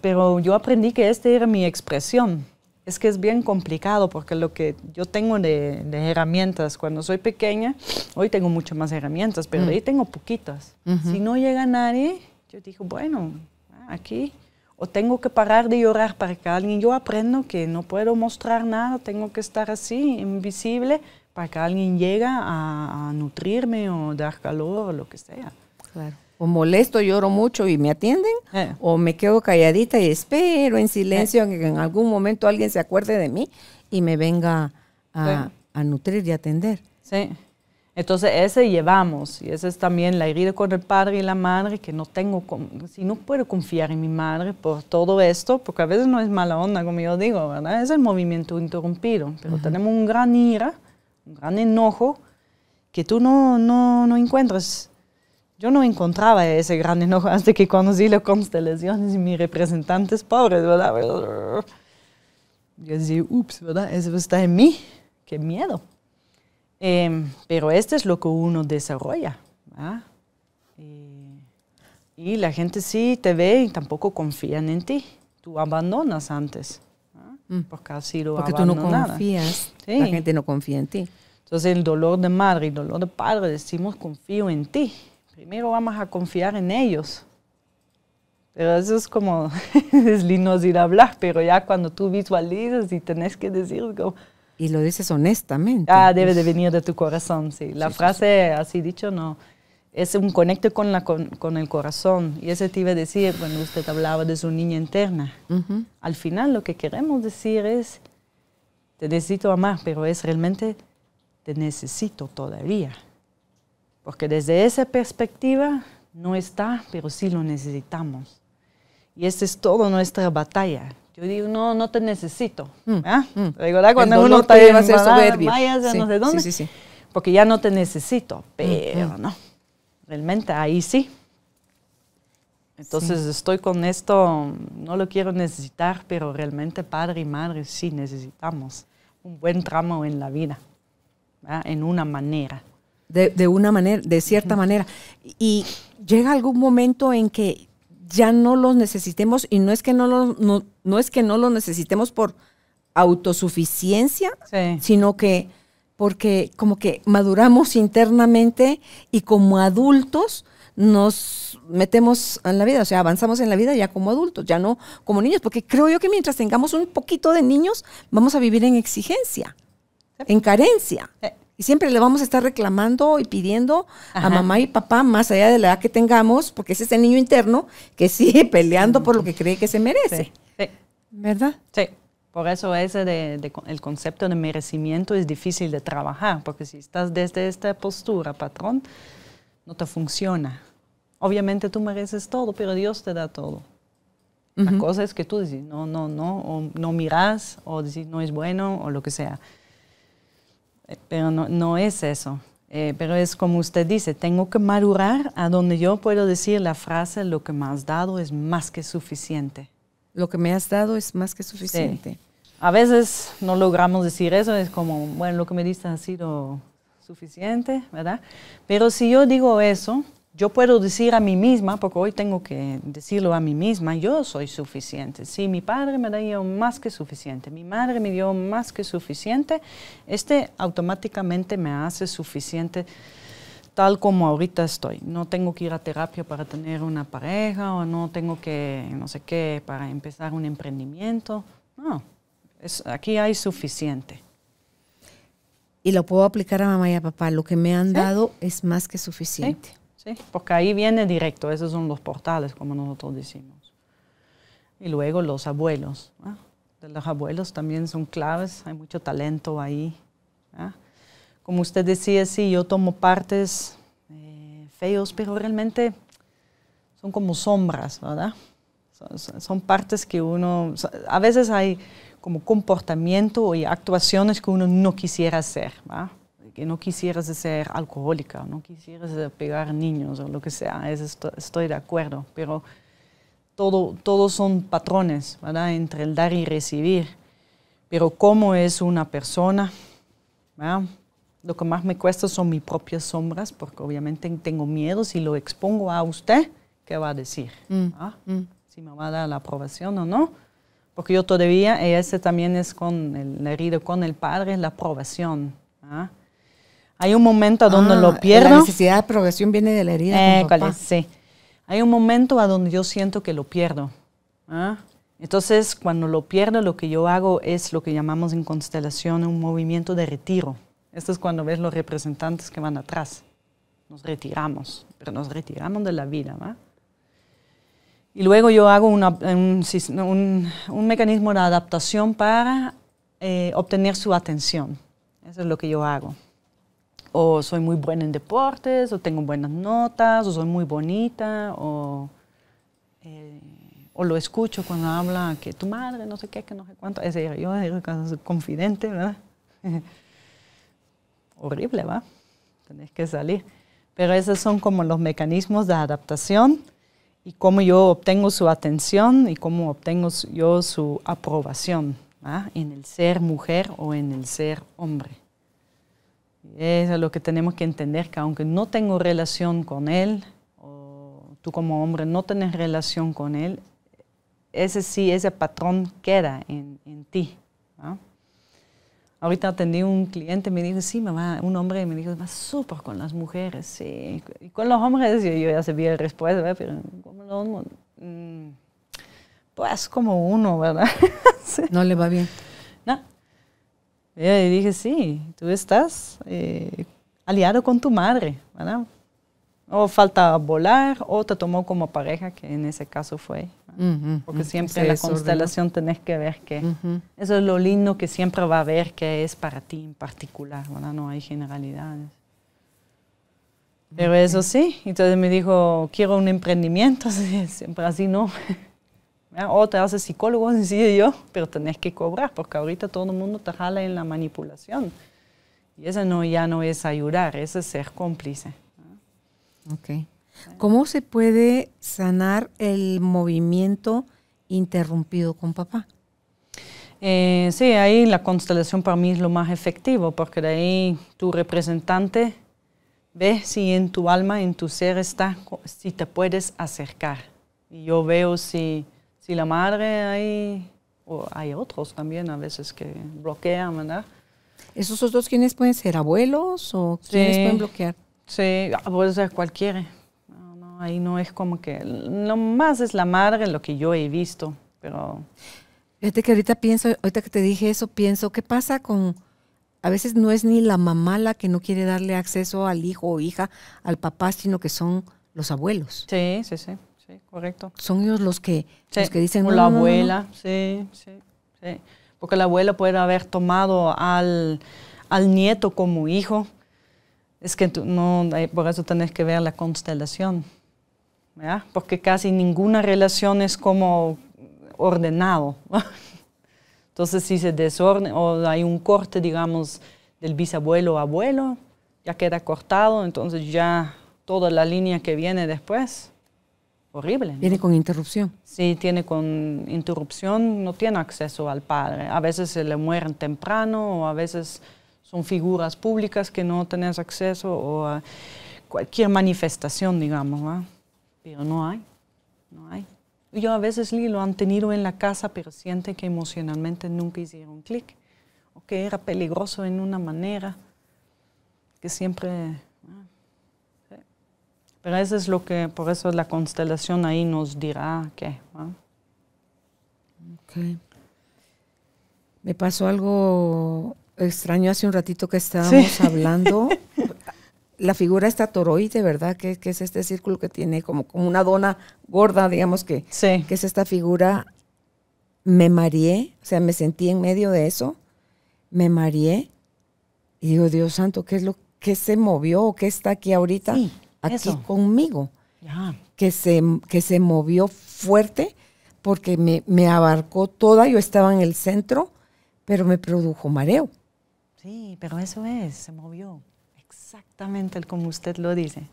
S1: Pero yo aprendí que esta era mi expresión. Es que es bien complicado porque lo que yo tengo de, herramientas cuando soy pequeña, hoy tengo mucho más herramientas, pero ahí mm. tengo poquitas. Si no llega nadie, yo digo, bueno, ah, aquí, o tengo que parar de llorar para que alguien, yo aprendo que no puedo mostrar nada, tengo que estar así, invisible, para que alguien llegue
S2: a, nutrirme o dar calor o lo que sea. Claro. O molesto, lloro mucho y me atienden, eh. o me quedo calladita y espero en silencio que eh. en algún momento alguien se acuerde de mí y me venga a, a nutrir y atender.
S1: Sí. Entonces ese llevamos, y esa es también la herida con el padre y la madre, que no tengo, si no puedo confiar en mi madre por todo esto, porque a veces no es mala onda, como yo digo, ¿verdad? Es el movimiento interrumpido, pero tenemos un gran ira, un gran enojo, que tú no, no, no encuentras. Yo no encontraba ese gran enojo hasta que conocí las constelaciones y mis representantes pobres, ¿verdad? Yo decía, ups, ¿verdad? Eso está en mí, qué miedo. Em, pero este es lo que uno desarrolla. Y, la gente sí te ve y tampoco confían en ti. Tú abandonas antes. Mm. Porque así Porque tú no confías. La gente no confía en ti. Entonces el dolor de madre y el dolor de padre decimos confío en ti. Primero vamos a confiar en ellos. Pero eso es como, es lindo ir a hablar, pero ya cuando tú visualizas y tenés que decir, y lo dices honestamente. Ah, debe pues. de venir de tu corazón, sí. La frase así dicho no. Es un conecto con, la, con, el corazón. Y eso te iba a decir cuando usted hablaba de su niña interna. Al final lo que queremos decir es, te necesito amar, pero es realmente, te necesito todavía. Porque desde esa perspectiva no está, pero sí lo necesitamos. Y esa es toda nuestra batalla. Yo digo, no, no te necesito. Mm, mm. Cuando uno está va a soberbio. sí, no sé dónde. Sí, sí, porque ya no te necesito, mm, pero no. Realmente ahí sí. Entonces estoy con esto, no lo quiero necesitar, pero realmente padre y madre sí necesitamos un buen tramo en la vida, ¿verdad? en una
S2: manera. De, de, una manera, de cierta manera. Y llega algún momento en que ya no los necesitemos y no es que no los, no, es que no los necesitemos por autosuficiencia, sino que porque como que maduramos internamente y como adultos nos metemos en la vida, o sea, avanzamos en la vida ya como adultos, ya no como niños, porque creo yo que mientras tengamos un poquito de niños, vamos a vivir en exigencia, en carencia. Sí. Eh, y siempre le vamos a estar reclamando y pidiendo a mamá y papá, más allá de la edad que tengamos, porque es ese niño interno que sigue peleando por lo que cree que se merece. ¿Verdad? Sí.
S1: Por eso ese de, el concepto de merecimiento es difícil de trabajar, porque si estás desde esta postura, patrón, no te funciona. Obviamente tú mereces todo, pero Dios te da todo. La cosa es que tú dices, no, no, no, o no miras, o dices, no es bueno, o lo que sea pero no, no es eso. Eh, pero es como usted dice, tengo que madurar a donde yo puedo decir la frase, lo que me has dado es más que suficiente. Lo que me has dado es más que suficiente. A veces no logramos decir eso, es como, bueno, lo que me diste ha sido suficiente, ¿verdad? Pero si yo digo eso, yo puedo decir a mí misma, porque hoy tengo que decirlo a mí misma, yo soy suficiente. Si mi padre me dio más que suficiente, mi madre me dio más que suficiente, este automáticamente me hace suficiente tal como ahorita estoy. No tengo que ir a terapia para tener una pareja o no tengo que, no sé qué, para empezar un emprendimiento.
S2: No, aquí hay suficiente. Y lo puedo aplicar a mamá y a papá. Lo que me han dado es más que suficiente.
S1: ¿sí? Porque ahí viene directo, esos son los portales, como nosotros decimos. Y luego los abuelos. ¿ah? De los abuelos también son claves, hay mucho talento ahí. ¿ah? Como usted decía, sí, yo tomo partes eh, feos, pero realmente son como sombras, ¿verdad? Son, son partes que uno, a veces hay como comportamiento y actuaciones que uno no quisiera hacer, ¿verdad? que no quisieras ser alcohólica, no quisieras pegar niños o lo que sea, estoy de acuerdo, pero todo, todos son patrones, ¿verdad? Entre el dar y recibir. Pero cómo es una persona, ¿verdad? Lo que más me cuesta son mis propias sombras, porque obviamente tengo miedo si lo expongo a usted, ¿qué va a decir? Mm, ¿Ah? mm. Si me va a dar la aprobación o no porque yo todavía, ese también es con el, herido con el padre, la aprobación. ¿ah? Hay
S2: un momento a donde ah, lo pierdo. La necesidad de progresión viene de la herida. Sí.
S1: Hay un momento a donde yo siento que lo pierdo. ¿Ah? Entonces, cuando lo pierdo, lo que yo hago es lo que llamamos en constelación un movimiento de retiro. Esto es cuando ves los representantes que van atrás. Nos retiramos, pero nos retiramos de la vida. ¿va? Y luego yo hago un, mecanismo de adaptación para eh, obtener su atención. Eso es lo que yo hago o soy muy buena en deportes, o tengo buenas notas, o soy muy bonita, o, eh, o lo escucho cuando habla que tu madre, no sé qué, que no sé cuánto. Es decir, yo soy confidente, ¿verdad? Horrible, ¿va? Tenés que salir. Pero esos son como los mecanismos de adaptación y cómo yo obtengo su atención y cómo obtengo yo su aprobación en el ser mujer o en el ser hombre. Eso es lo que tenemos que entender, que aunque no tengo relación con Él, o tú como hombre no tienes relación con Él, ese sí, ese patrón queda en, en ti. Ahorita atendí un cliente, me dijo, sí, va un hombre me dijo, va súper con las mujeres, sí. Y con los hombres, yo, yo ya sabía respuesta, pero como los, mm, pues como uno, ¿verdad? No le va bien. Y dije, sí, tú estás eh, aliado con tu madre, ¿verdad? O falta volar, o te tomó como pareja, que en ese caso fue. Porque siempre en la constelación tenés que ver que eso es lo lindo que siempre va a haber, que es para ti en particular, ¿verdad? No hay generalidades. Pero eso sí, entonces me dijo, quiero un emprendimiento, siempre así no. O te haces psicólogo, decía yo, pero tenés que cobrar, porque ahorita todo el mundo te jala en la manipulación. Y eso no, ya no es ayudar, eso es ser cómplice.
S2: Ok. ¿Cómo se puede sanar el movimiento interrumpido con papá? Eh,
S1: sí, ahí la constelación para mí es lo más efectivo, porque de ahí tu representante ve si en tu alma, en tu ser está, si te puedes acercar. Y yo veo si si la madre hay, o hay otros también a veces que bloquean, ¿verdad?
S2: ¿Esos dos quiénes pueden ser? ¿Abuelos o quiénes pueden bloquear?
S1: Sí, ah, puede ser cualquiera. No, no, ahí no es como que. Lo más es la madre, lo que yo he visto, pero.
S2: Fíjate que ahorita pienso, ahorita que te dije eso, pienso, ¿qué pasa con.? A veces no es ni la mamá la que no quiere darle acceso al hijo o hija, al papá, sino que son los abuelos. Sí, sí, sí sí, correcto. Son ellos los que, los que dicen... la abuela,
S1: sí, sí, sí. Porque la abuela puede haber tomado al, al nieto como hijo. Es que tú, no, eh, por eso tenés que ver la constelación. ¿verdad? Porque casi ninguna relación es como ordenado. Entonces, si se desorden o hay un corte, digamos, del bisabuelo a abuelo, ya queda cortado, entonces ya toda la línea que viene después horrible.
S2: Viene con interrupción.
S1: Sí, tiene con interrupción, no tiene acceso al padre. A veces se le mueren temprano o a veces son figuras públicas que no tenés acceso o a cualquier manifestación, digamos, ¿va? pero no hay, no hay. Yo a veces lo han tenido en la casa, pero siente que emocionalmente nunca hicieron clic o que era peligroso en una manera que siempre pero eso es lo que, por eso la constelación ahí nos dirá qué
S2: Me pasó algo extraño hace un ratito que estábamos hablando. La figura está toroide, ¿verdad? Que, es este círculo que tiene como, como una dona gorda, digamos que, que es esta figura. Me mareé, o sea, me sentí en medio de eso, me mareé y digo, Dios santo, ¿qué es lo que se movió? ¿Qué está aquí ahorita? Sí aquí conmigo, que se, que se movió fuerte porque me, me, abarcó toda, yo estaba en el centro, pero me produjo mareo. Sí, pero eso es, se
S1: movió. Exactamente como usted lo dice.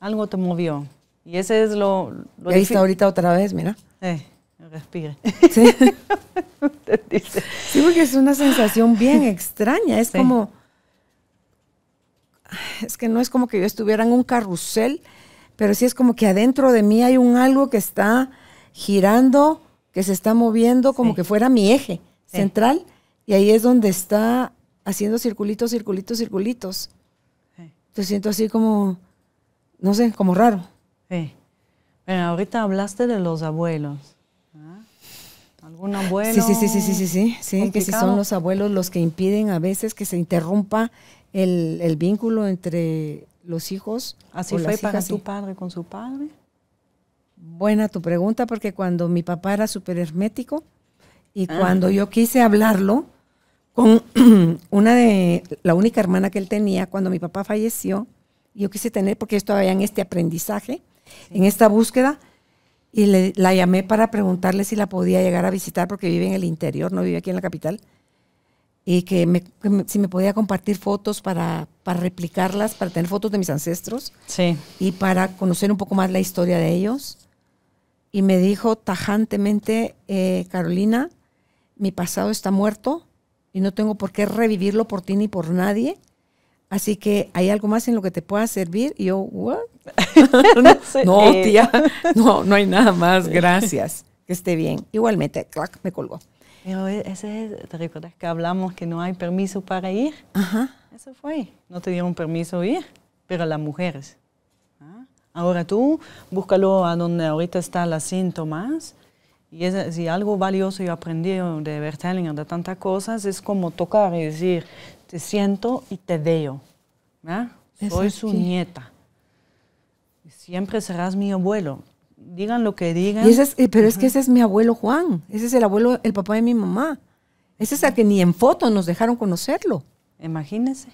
S1: Algo te movió. Y ese es lo... lo ahí está ahorita otra vez, mira. Eh, respire.
S2: Sí. sí, porque es una sensación bien extraña. Es como es que no es como que yo estuviera en un carrusel, pero sí es como que adentro de mí hay un algo que está girando, que se está moviendo como que fuera mi eje central y ahí es donde está haciendo circulitos, circulitos, circulitos. siento así como, no sé, como raro. Sí. Bueno,
S1: ahorita hablaste de los abuelos.
S2: ¿Algún abuelo? Sí, sí, sí, sí, sí, sí, sí, que si son los abuelos los que impiden a veces que se interrumpa el, vínculo entre los hijos. ¿Así fue para
S1: padre con su padre?
S2: Buena tu pregunta, porque cuando mi papá era súper hermético y ah. cuando yo quise hablarlo con una de, la única hermana que él tenía, cuando mi papá falleció, yo quise tener, porque yo estaba en este aprendizaje, en esta búsqueda, y le, la llamé para preguntarle si la podía llegar a visitar, porque vive en el interior, no vive aquí en la capital y que, si me podía compartir fotos para, para replicarlas, para tener fotos de mis ancestros sí. y para conocer un poco más la historia de ellos. Y me dijo tajantemente, eh, Carolina, mi pasado está muerto y no tengo por qué revivirlo por ti ni por nadie. Así que hay algo más en lo que te pueda servir. Y yo, ¿what?
S1: no, eh. tía,
S2: no, no hay nada más. Gracias. Que esté bien. Igualmente, clac, me colgó. Pero e, ese,
S1: ¿te recuerdas que hablamos que no hay permiso para ir? Ajá. Eso fue. No te dieron permiso ir, pero las mujeres. ¿Ah? Ahora tú búscalo a donde ahorita están las síntomas. Y si algo valioso yo aprendí de Bertellinger, de tantas cosas, es como tocar y decir, te siento y te veo. Soy su nieta. Siempre serás mi abuelo digan lo que digan. pero es que ese
S2: es mi abuelo Juan, ese es el abuelo, el papá de mi mamá. Ese es el que ni en foto nos dejaron conocerlo. Imagínense.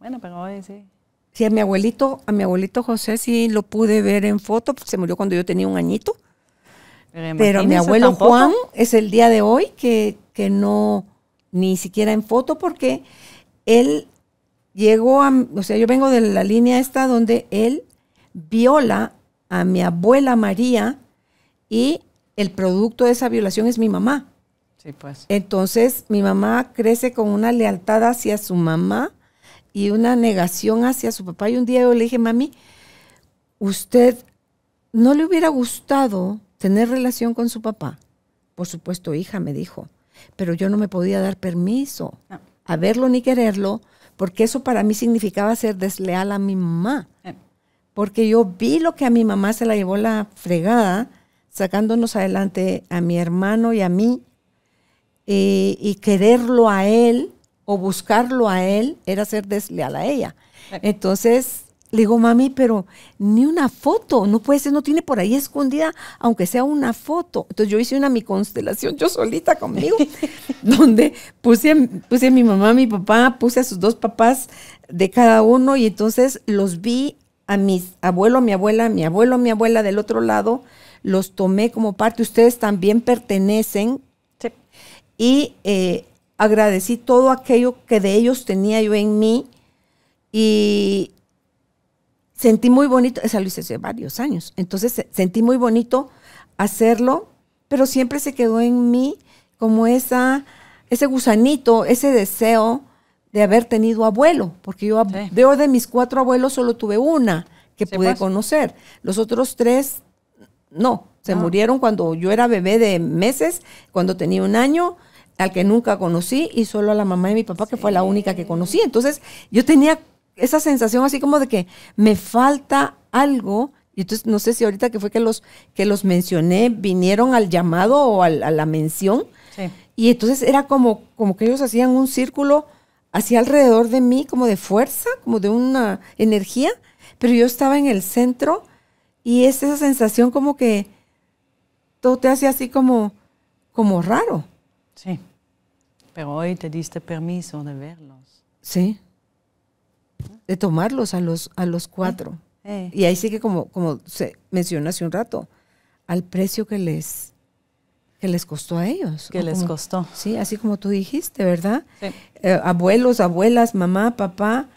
S1: Bueno, pero hoy sí.
S2: Sí, a mi abuelito, a mi abuelito José sí lo pude ver en foto, se murió cuando yo tenía un añito. Pero, mi abuelo Juan es el día de hoy que, que no, ni siquiera en foto, porque él llegó a, o sea, yo vengo de la línea esta donde él viola a mi abuela María y el producto de esa violación es mi mamá. Pues. Entonces, mi mamá crece con una lealtad hacia su mamá y una negación hacia su papá. Y un día yo le dije, mami, ¿usted no le hubiera gustado tener relación con su papá? Por supuesto, hija, me dijo. Pero yo no me podía dar permiso ah. a verlo ni quererlo, porque eso para mí significaba ser desleal a mi mamá. Eh porque yo vi lo que a mi mamá se la llevó la fregada, sacándonos adelante a mi hermano y a mí, eh, y, quererlo a él o buscarlo a él era ser desleal a ella. Entonces, le digo, mami, pero ni una foto, no puede ser, no tiene por ahí escondida, aunque sea una foto. Entonces yo hice una mi constelación yo solita conmigo, donde puse, puse a mi mamá, a mi papá, puse a sus dos papás de cada uno y entonces los vi a mis abuelo, mi abuela, mi abuelo, mi abuela del otro lado, los tomé como parte, ustedes también pertenecen. Y eh, agradecí todo aquello que de ellos tenía yo en mí y sentí muy bonito, esa lo hice hace varios años, entonces sentí muy bonito hacerlo, pero siempre se quedó en mí como esa, ese gusanito, ese deseo de haber tenido abuelo, porque yo veo de mis cuatro abuelos solo tuve una que pude pues. conocer. Los otros tres, no, se murieron cuando yo era bebé de meses, cuando tenía un año, al que nunca conocí y solo a la mamá de mi papá, que fue la única que conocí. Entonces yo tenía esa sensación así como de que me falta algo. Y entonces no sé si ahorita que fue que los, que los mencioné, vinieron al llamado o a la mención. Y entonces era como, como que ellos hacían un círculo Así alrededor de mí como de fuerza, como de una energía, pero yo estaba en el centro y es esa sensación como que todo te hace así como, como raro.
S1: Sí, pero hoy te diste permiso de verlos.
S2: Sí, de tomarlos a los, a los eh, cuatro. Eh. Y ahí sí que como, como se mencionó hace un rato, al precio que les que les costó a ellos. Que les costó. Sí, así como tú dijiste, ¿verdad? Eh, abuelos, abuelas, mamá, papá,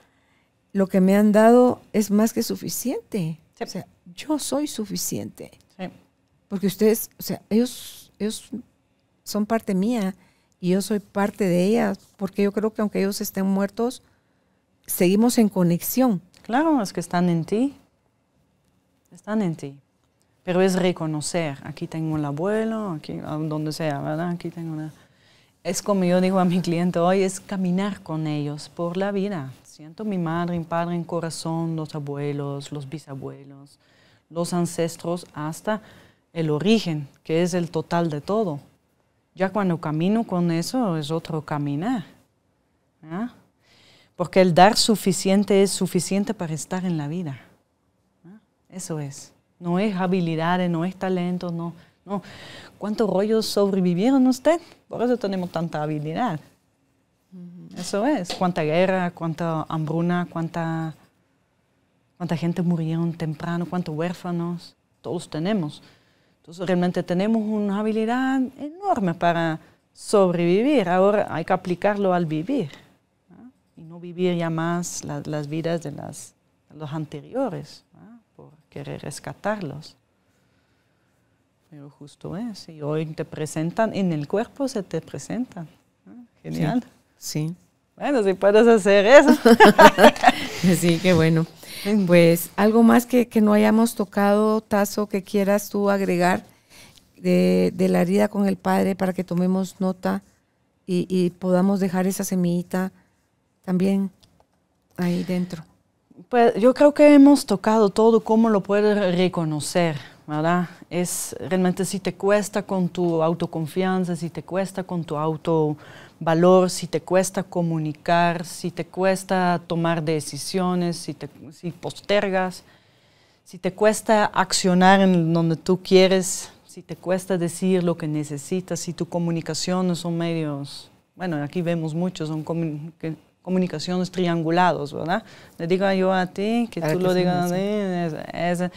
S2: lo que me han dado es más que suficiente. O sea, yo soy suficiente. Porque ustedes, o sea, ellos, ellos son parte mía y yo soy parte de ellas, porque yo creo que aunque ellos estén muertos, seguimos en conexión. Claro, es que están en ti.
S1: Están en ti. Pero es reconocer, aquí tengo el abuelo, aquí, donde sea, ¿verdad? Aquí tengo una... Es como yo digo a mi cliente hoy, es caminar con ellos por la vida. Siento mi madre, mi padre en corazón, los abuelos, los bisabuelos, los ancestros, hasta el origen, que es el total de todo. Ya cuando camino con eso es otro caminar. Porque el dar suficiente es suficiente para estar en la vida. Eso es. No es habilidades, no es talento, no. no. ¿Cuántos rollos sobrevivieron usted? Por eso tenemos tanta habilidad. Eso es. Cuánta guerra, cuánta hambruna, cuánta, cuánta gente murieron temprano, cuántos huérfanos. Todos tenemos. Entonces realmente tenemos una habilidad enorme para sobrevivir. Ahora hay que aplicarlo al vivir y no vivir ya más las vidas de, las, los anteriores quiere rescatarlos. Pero justo es, y hoy te presentan, en el cuerpo se te presentan.
S2: Genial. Sí. Bueno, si puedes hacer eso. sí, qué bueno. Pues algo más que, no hayamos tocado, Tazo, que quieras tú agregar de, la herida con el Padre para que tomemos nota y, y podamos dejar esa semillita también ahí dentro.
S1: Pues yo creo que hemos tocado todo cómo lo puedes reconocer, ¿verdad? Es realmente si te cuesta con tu autoconfianza, si te cuesta con tu autovalor, si te cuesta comunicar, si te cuesta tomar decisiones, si, te, si postergas, si te cuesta accionar en donde tú quieres, si te cuesta decir lo que necesitas, si tu comunicación no son medios, bueno, aquí vemos muchos, son comunicaciones triangulados, ¿verdad? Le diga yo a ti, que tú lo digas a mí.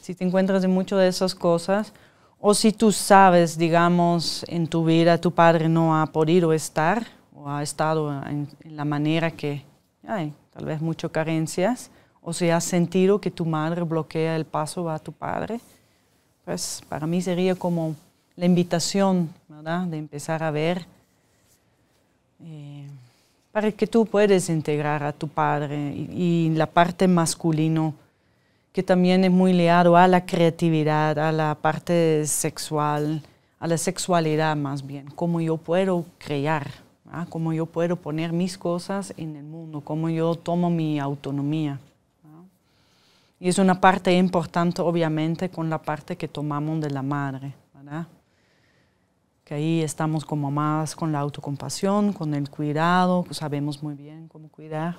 S1: si te encuentras en muchas de esas cosas, o si tú sabes, digamos, en tu vida tu padre no ha podido estar, o ha estado en, la manera que hay, tal vez muchas carencias, o si has sentido que tu madre bloquea el paso a tu padre, pues para mí sería como la invitación, ¿verdad?, de empezar a ver. Eh, para que tú puedas integrar a tu padre y, la parte masculino, que también es muy ligado a la creatividad, a la parte sexual, a la sexualidad más bien, cómo yo puedo crear, ¿ah? cómo yo puedo poner mis cosas en el mundo, cómo yo tomo mi autonomía. Y es una parte importante, obviamente, con la parte que tomamos de la madre. ¿verdad? que ahí estamos como más con la autocompasión, con el cuidado, pues sabemos muy bien cómo cuidar,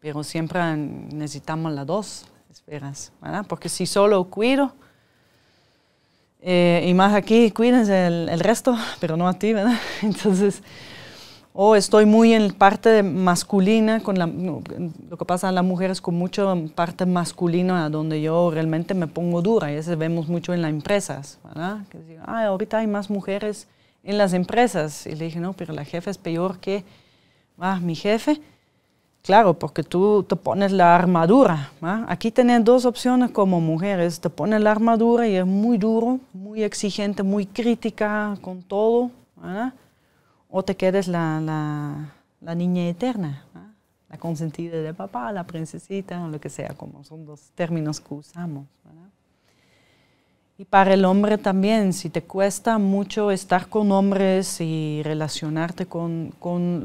S1: pero siempre necesitamos las dos esferas, ¿verdad? Porque si solo cuido, eh, y más aquí, cuídense el, el, resto, pero no a ti, ¿verdad? Entonces, o estoy muy en parte masculina, con lo que pasa en las mujeres con mucha parte masculina, donde yo realmente me pongo dura, y eso vemos mucho en las empresas, ¿verdad? Que ahorita hay más mujeres en las empresas. Y le dije, no, pero la jefa es peor que ah, mi jefe. Claro, porque tú te pones la armadura. Aquí tenés dos opciones como mujeres. Te pones la armadura y es muy duro, muy exigente, muy crítica con todo. ¿verdad? o te quedes la, la, niña eterna, la consentida de papá, la princesita, o lo que sea, como son los términos que usamos. Y para el hombre también, si te cuesta mucho estar con hombres y relacionarte con,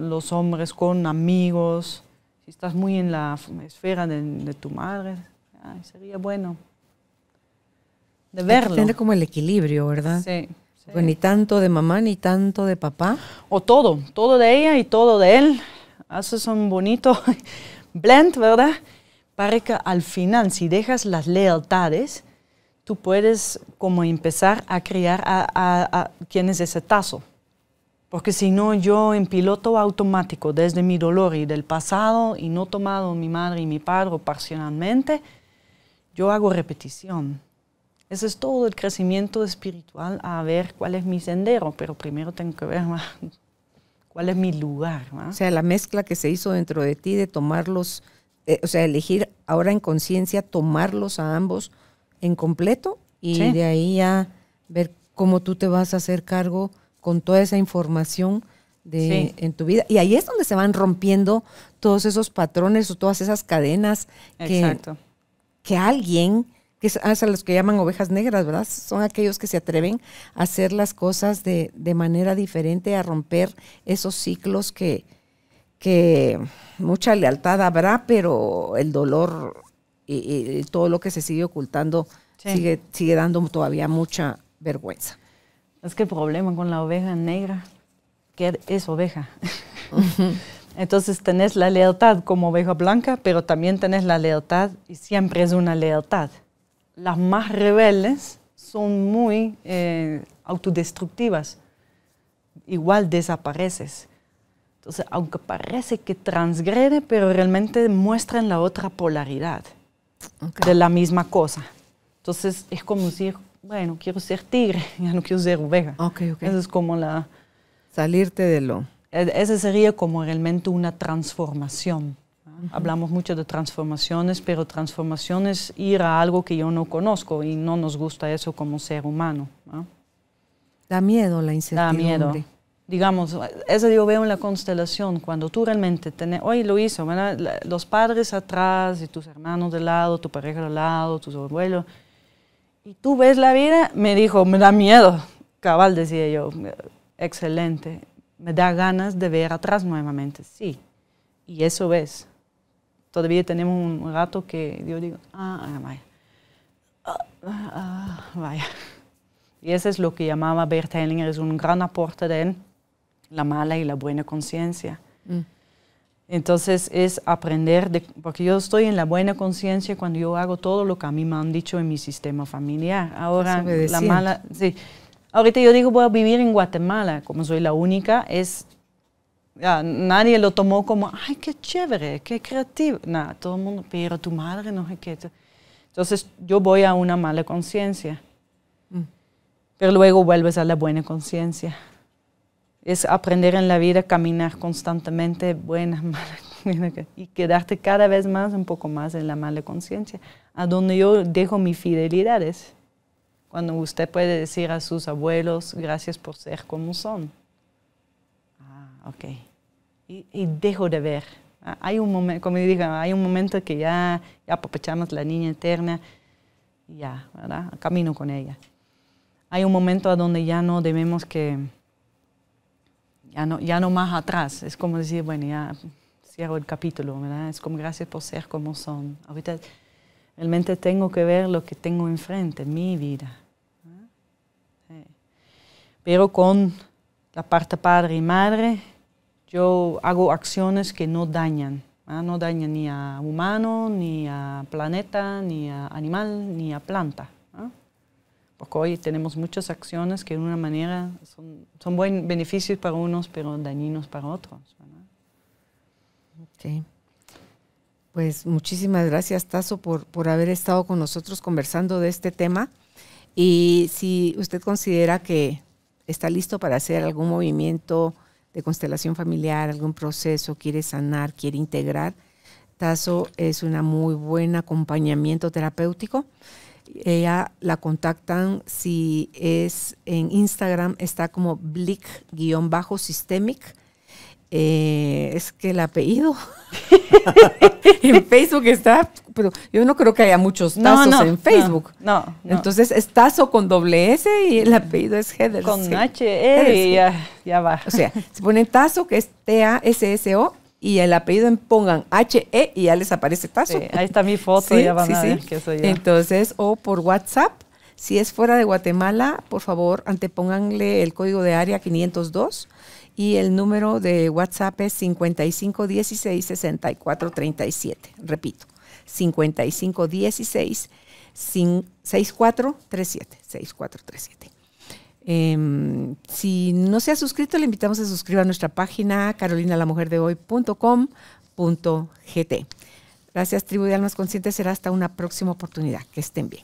S1: los hombres, con amigos, si estás muy en la esfera de, tu madre, sería bueno
S2: de verlo. Depende como el equilibrio, ¿verdad? Sí. Pues ni tanto de mamá, ni tanto de papá. O todo, todo de ella y todo de él. Haces un bonito blend,
S1: ¿verdad? Para que al final, si dejas las lealtades, tú puedes como empezar a criar a, a, es ese tazo. Porque si no, yo en piloto automático, desde mi dolor y del pasado, y no tomado mi madre y mi padre parcialmente, yo hago repetición. Ese es todo el crecimiento espiritual a ver cuál es mi sendero, pero primero tengo que ver
S2: cuál es mi lugar. O sea, la mezcla que se hizo dentro de ti de tomarlos, eh, o sea, elegir ahora en conciencia tomarlos a ambos en completo y de ahí ya ver cómo tú te vas a hacer cargo con toda esa información de, en tu vida. Y ahí es donde se van rompiendo todos esos patrones o todas esas cadenas que, que alguien que es a los que llaman ovejas negras, ¿verdad? Son aquellos que se atreven a hacer las cosas de, de manera diferente, a romper esos ciclos que, que mucha lealtad habrá, pero el dolor y, todo lo que se sigue ocultando sigue, sigue dando todavía mucha vergüenza. Es que el problema con la oveja negra,
S1: que es oveja. Entonces tenés la lealtad como oveja blanca, pero también tenés la lealtad y siempre es una lealtad las más rebeldes son muy eh, autodestructivas. Igual desapareces. Entonces, aunque parece que transgrede, pero realmente muestran la otra polaridad de la misma cosa. Entonces, es como decir, bueno, quiero ser tigre, ya no quiero ser oveja. Eso es como la... Salirte de lo... E-, ese sería como realmente una transformación. Hablamos mucho de transformaciones, pero transformaciones ir a algo que yo no conozco y no nos gusta eso como ser humano.
S2: Da miedo la
S1: incertidumbre. miedo. Digamos, eso yo veo en la constelación, cuando tú realmente tenés, hoy lo hizo, los padres atrás y tus hermanos de lado, tu pareja de lado, tus abuelos, y tú ves la vida, me dijo, me da miedo, cabal decía yo, excelente, me da ganas de ver atrás nuevamente, sí, y eso ves Todavía tenemos un rato que yo digo, ah, ah, vaya. Ah, ah vaya. Y eso es lo que llamaba Bert Hellinger, es un gran aporte de él, la mala y la buena conciencia. Mm. Entonces es aprender, de, porque yo estoy en la buena conciencia cuando yo hago todo lo que a mí me han dicho en mi sistema familiar. Ahora, la mala, sí. Ahorita yo digo, voy a vivir en Guatemala, como soy la única, es nadie lo tomó como, ay, qué chévere, qué creativo. Nada, todo el mundo, pero tu madre no sé qué. Entonces yo voy a una mala conciencia, mm. pero luego vuelves a la buena conciencia. Es aprender en la vida, caminar constantemente, buenas, mala y quedarte cada vez más, un poco más en la mala conciencia, a donde yo dejo mis fidelidades. Cuando usted puede decir a sus abuelos, gracias por ser como son ok. Y, dejo de ver. Ah, hay un momento, como digo, hay un momento que ya, ya aprovechamos la niña eterna, ya, ¿verdad? Camino con ella. Hay un momento a donde ya no debemos que, ya no, ya no más atrás. Es como decir, bueno, ya cierro el capítulo, ¿verdad? Es como gracias por ser como son. Ahorita realmente tengo que ver lo que tengo enfrente, mi vida. Pero con la parte padre y madre, yo hago acciones que no dañan, ¿ah? no dañan ni a humano, ni a planeta, ni a animal, ni a planta. ¿ah? Porque hoy tenemos muchas acciones que de una manera son, buenos beneficios para unos,
S2: pero dañinos para otros. Pues muchísimas gracias, Tazo, por, por haber estado con nosotros conversando de este tema. Y si usted considera que está listo para hacer algún movimiento de constelación familiar, algún proceso, quiere sanar, quiere integrar, Tazo es una muy buen acompañamiento terapéutico. Ella la contactan si es en Instagram, está como blick-systemic eh, es que el apellido en Facebook está, pero yo no creo que haya muchos tazos en Facebook. No, no, Entonces es tazo con doble S y el mm. apellido es Heather. Con H, -E y ya, va. O sea, se ponen tazo que es T-A-S-S-O y el apellido pongan H-E y ya les aparece tazo. ahí está mi foto, ya van a ver que soy Entonces, o por WhatsApp. Si es fuera de Guatemala, por favor, antepónganle el código de área 502 y el número de WhatsApp es 5516-6437. Repito, 5516 6437 em, si no se ha suscrito, le invitamos a suscribir a nuestra página carolinalamujerdehoy.com.gt. Gracias, tribu de almas conscientes. Será hasta una próxima oportunidad. Que estén bien.